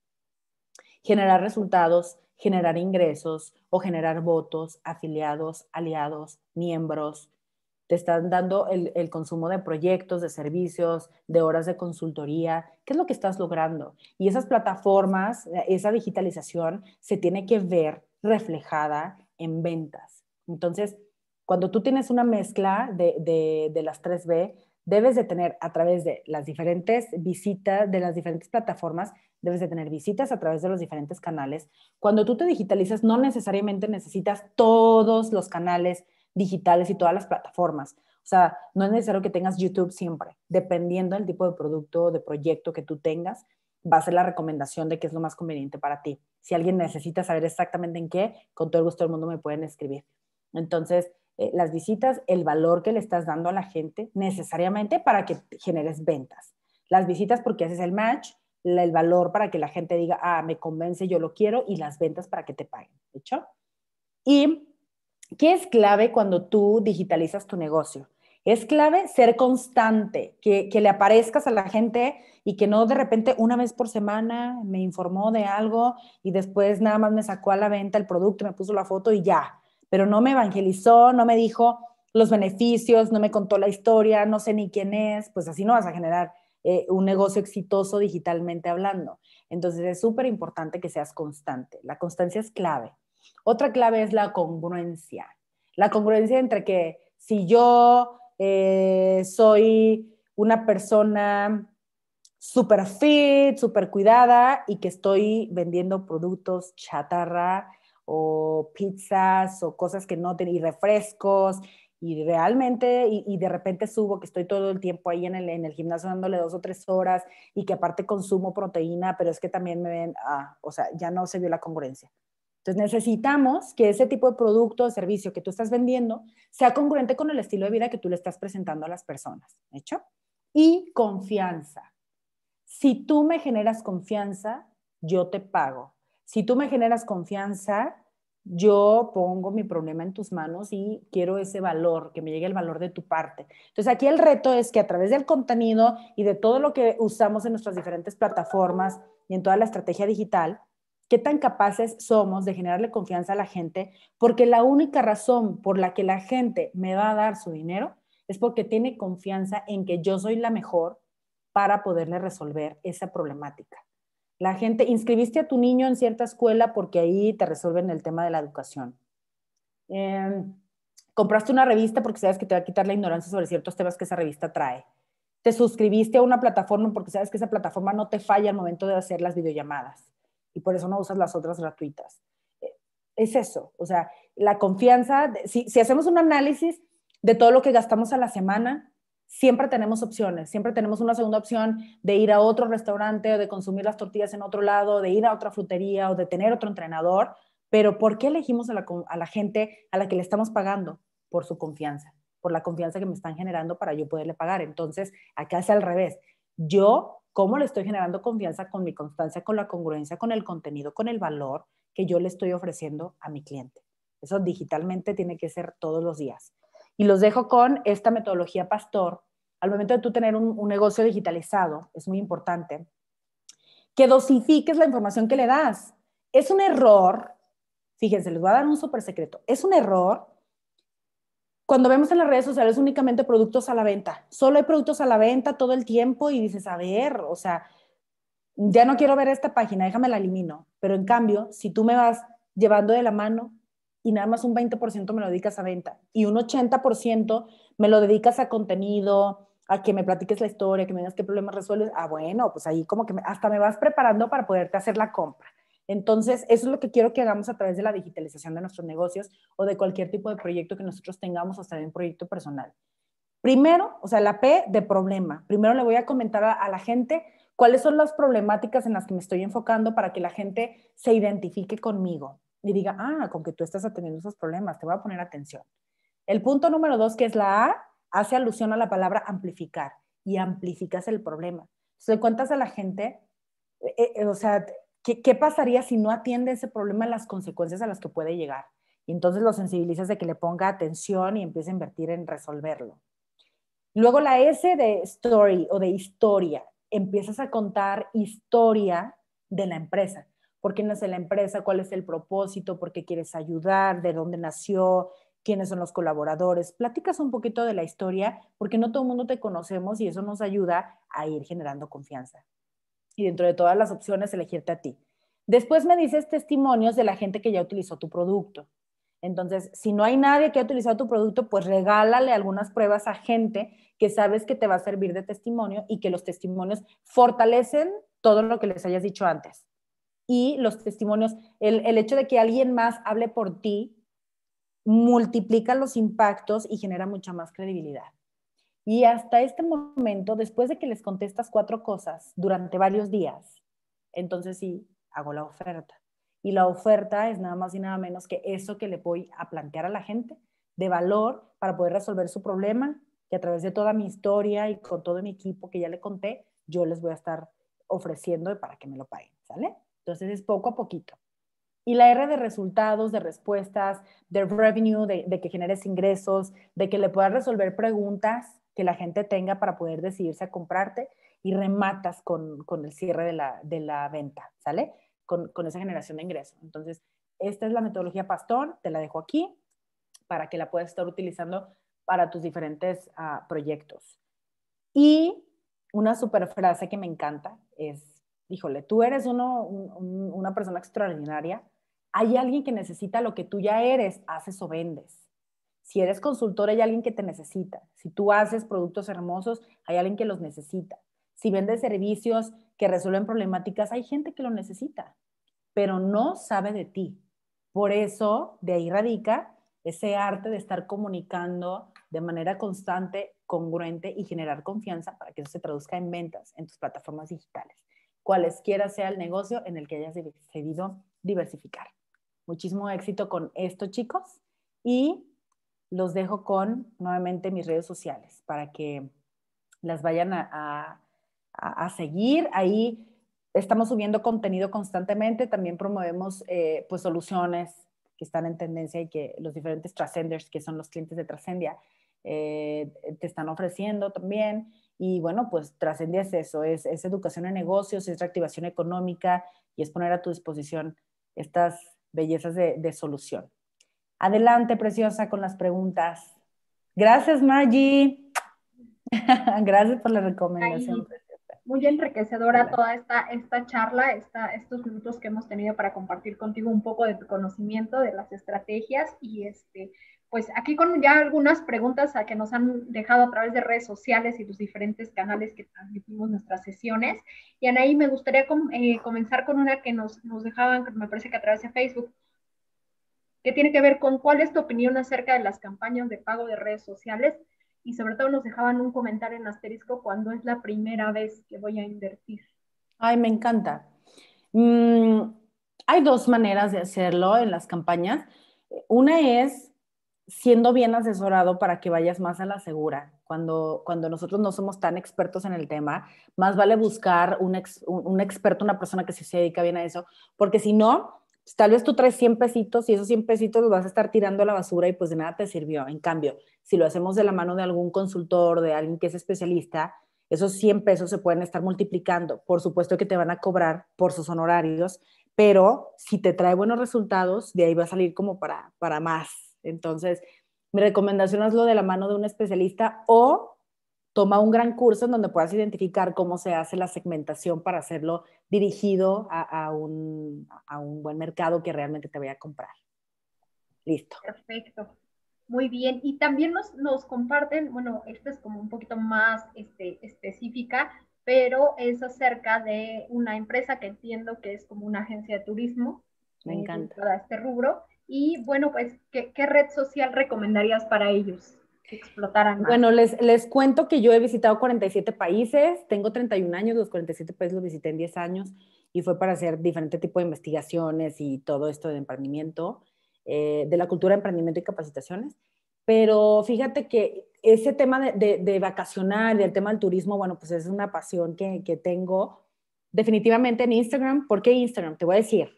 Generar resultados, generar ingresos o generar votos, afiliados, aliados, miembros, te están dando el, consumo de proyectos, de servicios, de horas de consultoría, qué es lo que estás logrando. Y esas plataformas, esa digitalización se tiene que ver reflejada en ventas. Entonces, cuando tú tienes una mezcla de, las 3B, debes de tener a través de las diferentes visitas, de las diferentes plataformas, debes de tener visitas a través de los diferentes canales. Cuando tú te digitalizas, no necesariamente necesitas todos los canales digitales y todas las plataformas. O sea, no es necesario que tengas YouTube siempre. Dependiendo del tipo de producto, o de proyecto que tú tengas, va a ser la recomendación de qué es lo más conveniente para ti. Si alguien necesita saber exactamente en qué, con todo el gusto del mundo me pueden escribir. Entonces, eh, las visitas, el valor que le estás dando a la gente necesariamente para que generes ventas. Las visitas porque haces el match, el valor para que la gente diga, ah, me convence, yo lo quiero, y las ventas para que te paguen. ¿De hecho? Y ¿Qué es clave cuando tú digitalizas tu negocio? Es clave ser constante, que, le aparezcas a la gente y que no de repente una vez por semana me informó de algo y después nada más me sacó a la venta el producto, me puso la foto y ya. Pero no me evangelizó, no me dijo los beneficios, no me contó la historia, no sé ni quién es, pues así no vas a generar eh, un negocio exitoso digitalmente hablando. Entonces es súper importante que seas constante. La constancia es clave. Otra clave es la congruencia. La congruencia entre que si yo eh, soy una persona super fit, super cuidada y que estoy vendiendo productos chatarra o pizzas o cosas que no tienen, y refrescos y realmente, y, de repente subo que estoy todo el tiempo ahí en el, gimnasio dándole dos o tres horas y que aparte consumo proteína, pero es que también me ven, ah, o sea, ya no se vio la congruencia. Entonces necesitamos que ese tipo de producto o servicio que tú estás vendiendo sea congruente con el estilo de vida que tú le estás presentando a las personas. hecho? Y confianza. Si tú me generas confianza, yo te pago. Si tú me generas confianza, yo pongo mi problema en tus manos y quiero ese valor, que me llegue el valor de tu parte. Entonces aquí el reto es que a través del contenido y de todo lo que usamos en nuestras diferentes plataformas y en toda la estrategia digital, qué tan capaces somos de generarle confianza a la gente, porque la única razón por la que la gente me va a dar su dinero es porque tiene confianza en que yo soy la mejor para poderle resolver esa problemática. La gente, inscribiste a tu niño en cierta escuela porque ahí te resuelven el tema de la educación. Em, compraste una revista porque sabes que te va a quitar la ignorancia sobre ciertos temas que esa revista trae. Te suscribiste a una plataforma porque sabes que esa plataforma no te falla al momento de hacer las videollamadas y por eso no usas las otras gratuitas. Es eso, o sea, la confianza, si, hacemos un análisis de todo lo que gastamos a la semana, siempre tenemos opciones, siempre tenemos una segunda opción de ir a otro restaurante o de consumir las tortillas en otro lado, de ir a otra frutería o de tener otro entrenador, pero ¿por qué elegimos a la, a la, gente a la que le estamos pagando? Por su confianza, por la confianza que me están generando para yo poderle pagar. Entonces, acá es al revés. Yo ¿Cómo le estoy generando confianza con mi constancia, con la congruencia, con el contenido, con el valor que yo le estoy ofreciendo a mi cliente? Eso digitalmente tiene que ser todos los días. Y los dejo con esta metodología Pastor. Al momento de tú tener un, negocio digitalizado, es muy importante que dosifiques la información que le das. Es un error, fíjense, les voy a dar un súper secreto, es un error cuando vemos en las redes sociales únicamente productos a la venta, solo hay productos a la venta todo el tiempo y dices, a ver, o sea, ya no quiero ver esta página, déjame la elimino. Pero en cambio, si tú me vas llevando de la mano y nada más un 20% me lo dedicas a venta y un 80% me lo dedicas a contenido, a que me platiques la historia, que me digas qué problemas resuelves, ah, bueno, pues ahí como que hasta me vas preparando para poderte hacer la compra. Entonces, eso es lo que quiero que hagamos a través de la digitalización de nuestros negocios o de cualquier tipo de proyecto que nosotros tengamos, hasta de un proyecto personal. Primero, o sea, la P de problema. Primero le voy a comentar a, la gente cuáles son las problemáticas en las que me estoy enfocando para que la gente se identifique conmigo y diga, ah, con que tú estás atendiendo esos problemas, te voy a poner atención. El punto número dos, que es la A, hace alusión a la palabra amplificar y amplificas el problema. Entonces, cuentas a la gente, eh, eh, o sea, ¿qué, pasaría si no atiende ese problema, las consecuencias a las que puede llegar? Y entonces lo sensibilizas de que le ponga atención y empiece a invertir en resolverlo. Luego la S de story o de historia. Empiezas a contar historia de la empresa. ¿Por qué nace la empresa? ¿Cuál es el propósito? ¿Por qué quieres ayudar? ¿De dónde nació? quiénes son los colaboradores, platicas un poquito de la historia, porque no todo el mundo te conocemos y eso nos ayuda a ir generando confianza y dentro de todas las opciones elegirte a ti. Después me dices testimonios de la gente que ya utilizó tu producto. Entonces, si no hay nadie que ha utilizado tu producto, pues regálale algunas pruebas a gente que sabes que te va a servir de testimonio y que los testimonios fortalecen todo lo que les hayas dicho antes. Y los testimonios, el, el hecho de que alguien más hable por ti, multiplica los impactos y genera mucha más credibilidad. Y hasta este momento, después de que les contestas cuatro cosas durante varios días, entonces sí, hago la oferta. Y la oferta es nada más y nada menos que eso que le voy a plantear a la gente de valor para poder resolver su problema, que a través de toda mi historia y con todo mi equipo que ya le conté, yo les voy a estar ofreciendo para que me lo paguen, ¿sale? Entonces es poco a poquito. Y la R de resultados, de respuestas, de revenue, de, de que generes ingresos, de que le puedas resolver preguntas que la gente tenga para poder decidirse a comprarte y rematas con, con el cierre de la, de la venta, ¿sale? Con, con, esa generación de ingreso. Entonces, esta es la metodología Pastón, te la dejo aquí para que la puedas estar utilizando para tus diferentes ah, proyectos. Y una super frase que me encanta es, híjole, tú eres uno, una persona extraordinaria, hay alguien que necesita lo que tú ya eres, haces o vendes. Si eres consultor, hay alguien que te necesita. Si tú haces productos hermosos, hay alguien que los necesita. Si vendes servicios que resuelven problemáticas, hay gente que lo necesita, pero no sabe de ti. Por eso, de ahí radica ese arte de estar comunicando de manera constante, congruente y generar confianza para que eso se traduzca en ventas en tus plataformas digitales, cualesquiera sea el negocio en el que hayas decidido diversificar. Muchísimo éxito con esto, chicos. Y los dejo con nuevamente mis redes sociales para que las vayan a, seguir. Ahí estamos subiendo contenido constantemente, también promovemos eh, pues soluciones que están en tendencia y que los diferentes trascenders, que son los clientes de Trascendia, eh, te están ofreciendo también. Y bueno, pues Trascendia es eso, es, educación en negocios, es reactivación económica y es poner a tu disposición estas bellezas de, de solución. Adelante, preciosa, con las preguntas. Gracias, Margie. Gracias por la recomendación. muy enriquecedora toda esta, esta charla, esta, estos minutos que hemos tenido para compartir contigo un poco de tu conocimiento, de las estrategias y este, pues aquí con ya algunas preguntas que nos han dejado a través de redes sociales y los diferentes canales que transmitimos nuestras sesiones. Y Anaí, me gustaría eh, comenzar con una que nos, nos dejaban, me parece que a través de Facebook que tiene que ver con cuál es tu opinión acerca de las campañas de pago de redes sociales y sobre todo nos dejaban un comentario en asterisco cuando es la primera vez que voy a invertir. Ay, me encanta. Mm, hay dos maneras de hacerlo en las campañas. Una es siendo bien asesorado para que vayas más a la segura. Cuando, cuando nosotros no somos tan expertos en el tema, más vale buscar un, un experto, una persona que se dedica bien a eso, porque si no, pues, tal vez tú traes 100 pesitos y esos 100 pesitos los vas a estar tirando a la basura y pues de nada te sirvió. En cambio, si lo hacemos de la mano de algún consultor, de alguien que es especialista, esos 100 pesos se pueden estar multiplicando. Por supuesto que te van a cobrar por sus honorarios, pero si te trae buenos resultados, de ahí va a salir como para, para más. Entonces, mi recomendación es lo de la mano de un especialista o toma un gran curso en donde puedas identificar cómo se hace la segmentación para hacerlo dirigido a, un, buen mercado que realmente te vaya a comprar. Listo. Perfecto. Muy bien. Y también nos, comparten, bueno, esta es como un poquito más este, específica, pero es acerca de una empresa que entiendo que es como una agencia de turismo. Me eh, encanta. Para este rubro. Y bueno, pues, qué red social recomendarías para ellos? explotaran. Bueno, les, les cuento que yo he visitado 47 países, tengo 31 años, los 47 países los visité en 10 años y fue para hacer diferente tipo de investigaciones y todo esto de emprendimiento, eh, de la cultura de emprendimiento y capacitaciones. Pero fíjate que ese tema de, de, vacacional y el tema del turismo, bueno, pues es una pasión que, que tengo definitivamente en Instagram. ¿Por qué Instagram? Te voy a decir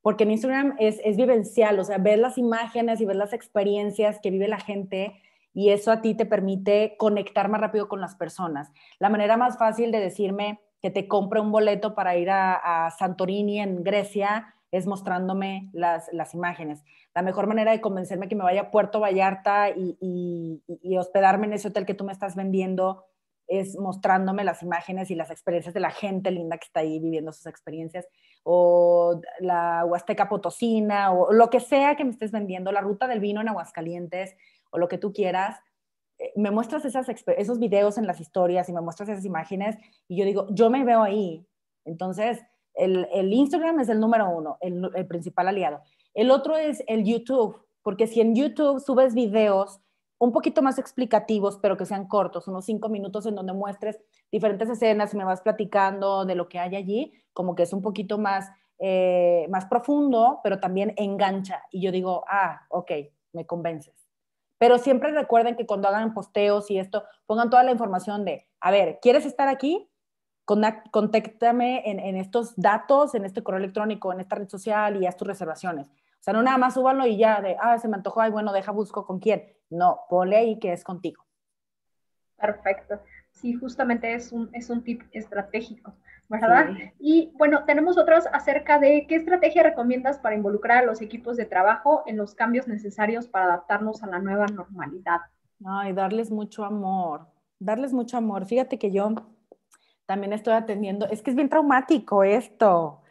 porque en Instagram es, es, vivencial, o sea, ver las imágenes y ver las experiencias que vive la gente y eso a ti te permite conectar más rápido con las personas. La manera más fácil de decirme que te compre un boleto para ir a, Santorini en Grecia es mostrándome las, imágenes. La mejor manera de convencerme que me vaya a Puerto Vallarta y hospedarme en ese hotel que tú me estás vendiendo es mostrándome las imágenes y las experiencias de la gente linda que está ahí viviendo sus experiencias, o la Huasteca Potosina, o lo que sea que me estés vendiendo, la ruta del vino en Aguascalientes, o lo que tú quieras, eh, me muestras esas, esos videos en las historias y me muestras esas imágenes y yo digo, yo me veo ahí. Entonces, el, el Instagram es el número uno, el, el, principal aliado. El otro es el YouTube, porque si en YouTube subes videos un poquito más explicativos, pero que sean cortos, unos cinco minutos en donde muestres diferentes escenas y me vas platicando de lo que hay allí, como que es un poquito más, eh, más profundo, pero también engancha. Y yo digo, ah, ok, me convences. Pero siempre recuerden que cuando hagan posteos y esto, pongan toda la información de, a ver, ¿quieres estar aquí? Contéctame en, estos datos, en este correo electrónico, en esta red social y haz tus reservaciones. O sea, no nada más súbanlo y ya de, ah, se me antojó, ay, bueno, deja, busco con quién. No, pole ahí que es contigo. Perfecto. Sí, justamente es un, es un tip estratégico. ¿verdad? Y bueno, tenemos otras acerca de qué estrategia recomiendas para involucrar a los equipos de trabajo en los cambios necesarios para adaptarnos a la nueva normalidad. Ay, darles mucho amor, darles mucho amor. Fíjate que yo también estoy atendiendo, es que es bien traumático esto.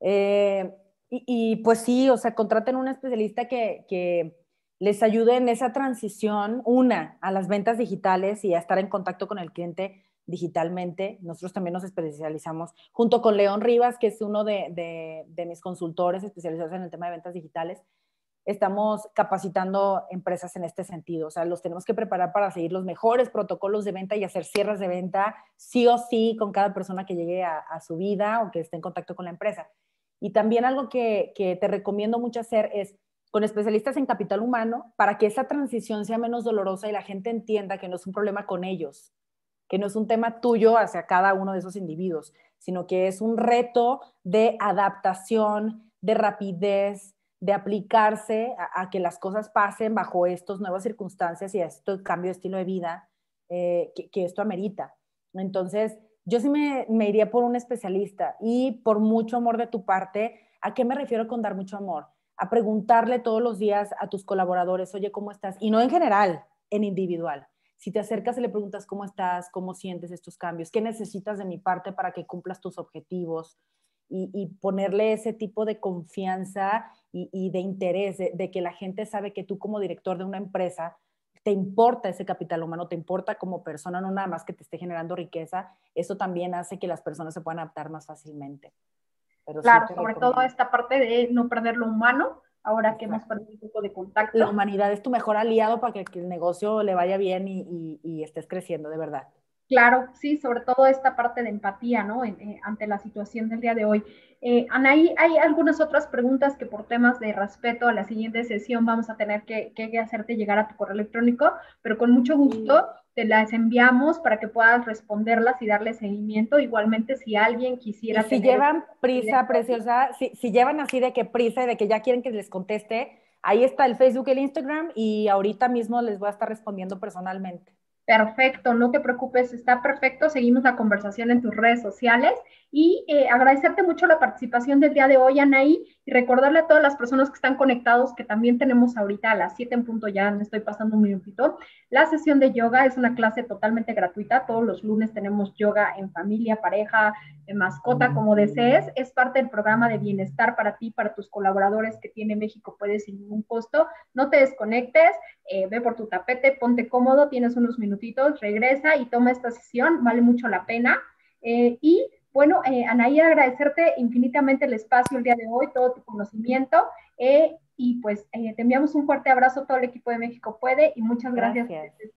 Eh, y, pues sí, o sea, contraten un especialista que, que les ayude en esa transición, una, a las ventas digitales y a estar en contacto con el cliente, digitalmente. Nosotros también nos especializamos junto con León Rivas, que es uno de, mis consultores especializados en el tema de ventas digitales estamos capacitando empresas en este sentido. O sea, los tenemos que preparar para seguir los mejores protocolos de venta y hacer cierres de venta sí o sí con cada persona que llegue a, su vida o que esté en contacto con la empresa. Y también algo que, te recomiendo mucho hacer es con especialistas en capital humano para que esa transición sea menos dolorosa y la gente entienda que no es un problema con ellos, que no es un tema tuyo hacia cada uno de esos individuos, sino que es un reto de adaptación, de rapidez, de aplicarse a, que las cosas pasen bajo estas nuevas circunstancias y a este cambio de estilo de vida eh, que, esto amerita. Entonces, yo sí me iría por un especialista y por mucho amor de tu parte. ¿A qué me refiero con dar mucho amor? a preguntarle todos los días a tus colaboradores, oye, ¿cómo estás? Y no en general, en individual. Si te acercas y le preguntas cómo estás, cómo sientes estos cambios, qué necesitas de mi parte para que cumplas tus objetivos y, ponerle ese tipo de confianza y, de interés, de, que la gente sabe que tú como director de una empresa te importa ese capital humano, te importa como persona, no nada más que te esté generando riqueza, eso también hace que las personas se puedan adaptar más fácilmente. Pero claro, sobre todo esta parte de no perder lo humano ahora que hemos perdido un poco de contacto. La humanidad es tu mejor aliado para que, el negocio le vaya bien y, estés creciendo, de verdad. Claro, sí, sobre todo esta parte de empatía, ¿no? Eh, ante la situación del día de hoy. Eh, Anaí, hay algunas otras preguntas que por temas de respeto a la siguiente sesión vamos a tener que, que hacerte llegar a tu correo electrónico, pero con mucho gusto te las enviamos para que puedas responderlas y darle seguimiento. Igualmente, si alguien quisiera... si llevan prisa, pues, preciosa, si, llevan así de que prisa y de que ya quieren que les conteste, ahí está el Facebook, y el Instagram y ahorita mismo les voy a estar respondiendo personalmente. Perfecto, no te preocupes, está perfecto. Seguimos la conversación en tus redes sociales y eh, agradecerte mucho la participación del día de hoy, Anaí, y recordarle a todas las personas que están conectados que también tenemos ahorita a las 7 en punto, ya me estoy pasando un minutito. La sesión de yoga es una clase totalmente gratuita. Todos los lunes tenemos yoga en familia, pareja, en mascota, mm. como desees. Es parte del programa de bienestar para ti, para tus colaboradores que tiene México Puedes sin ningún costo. No te desconectes, eh, ve por tu tapete, ponte cómodo, tienes unos minutitos, regresa y toma esta sesión. Vale mucho la pena. Eh, y bueno, eh, Anaí, agradecerte infinitamente el espacio el día de hoy, todo tu conocimiento eh, y pues eh, te enviamos un fuerte abrazo todo el equipo de México Puede y muchas gracias.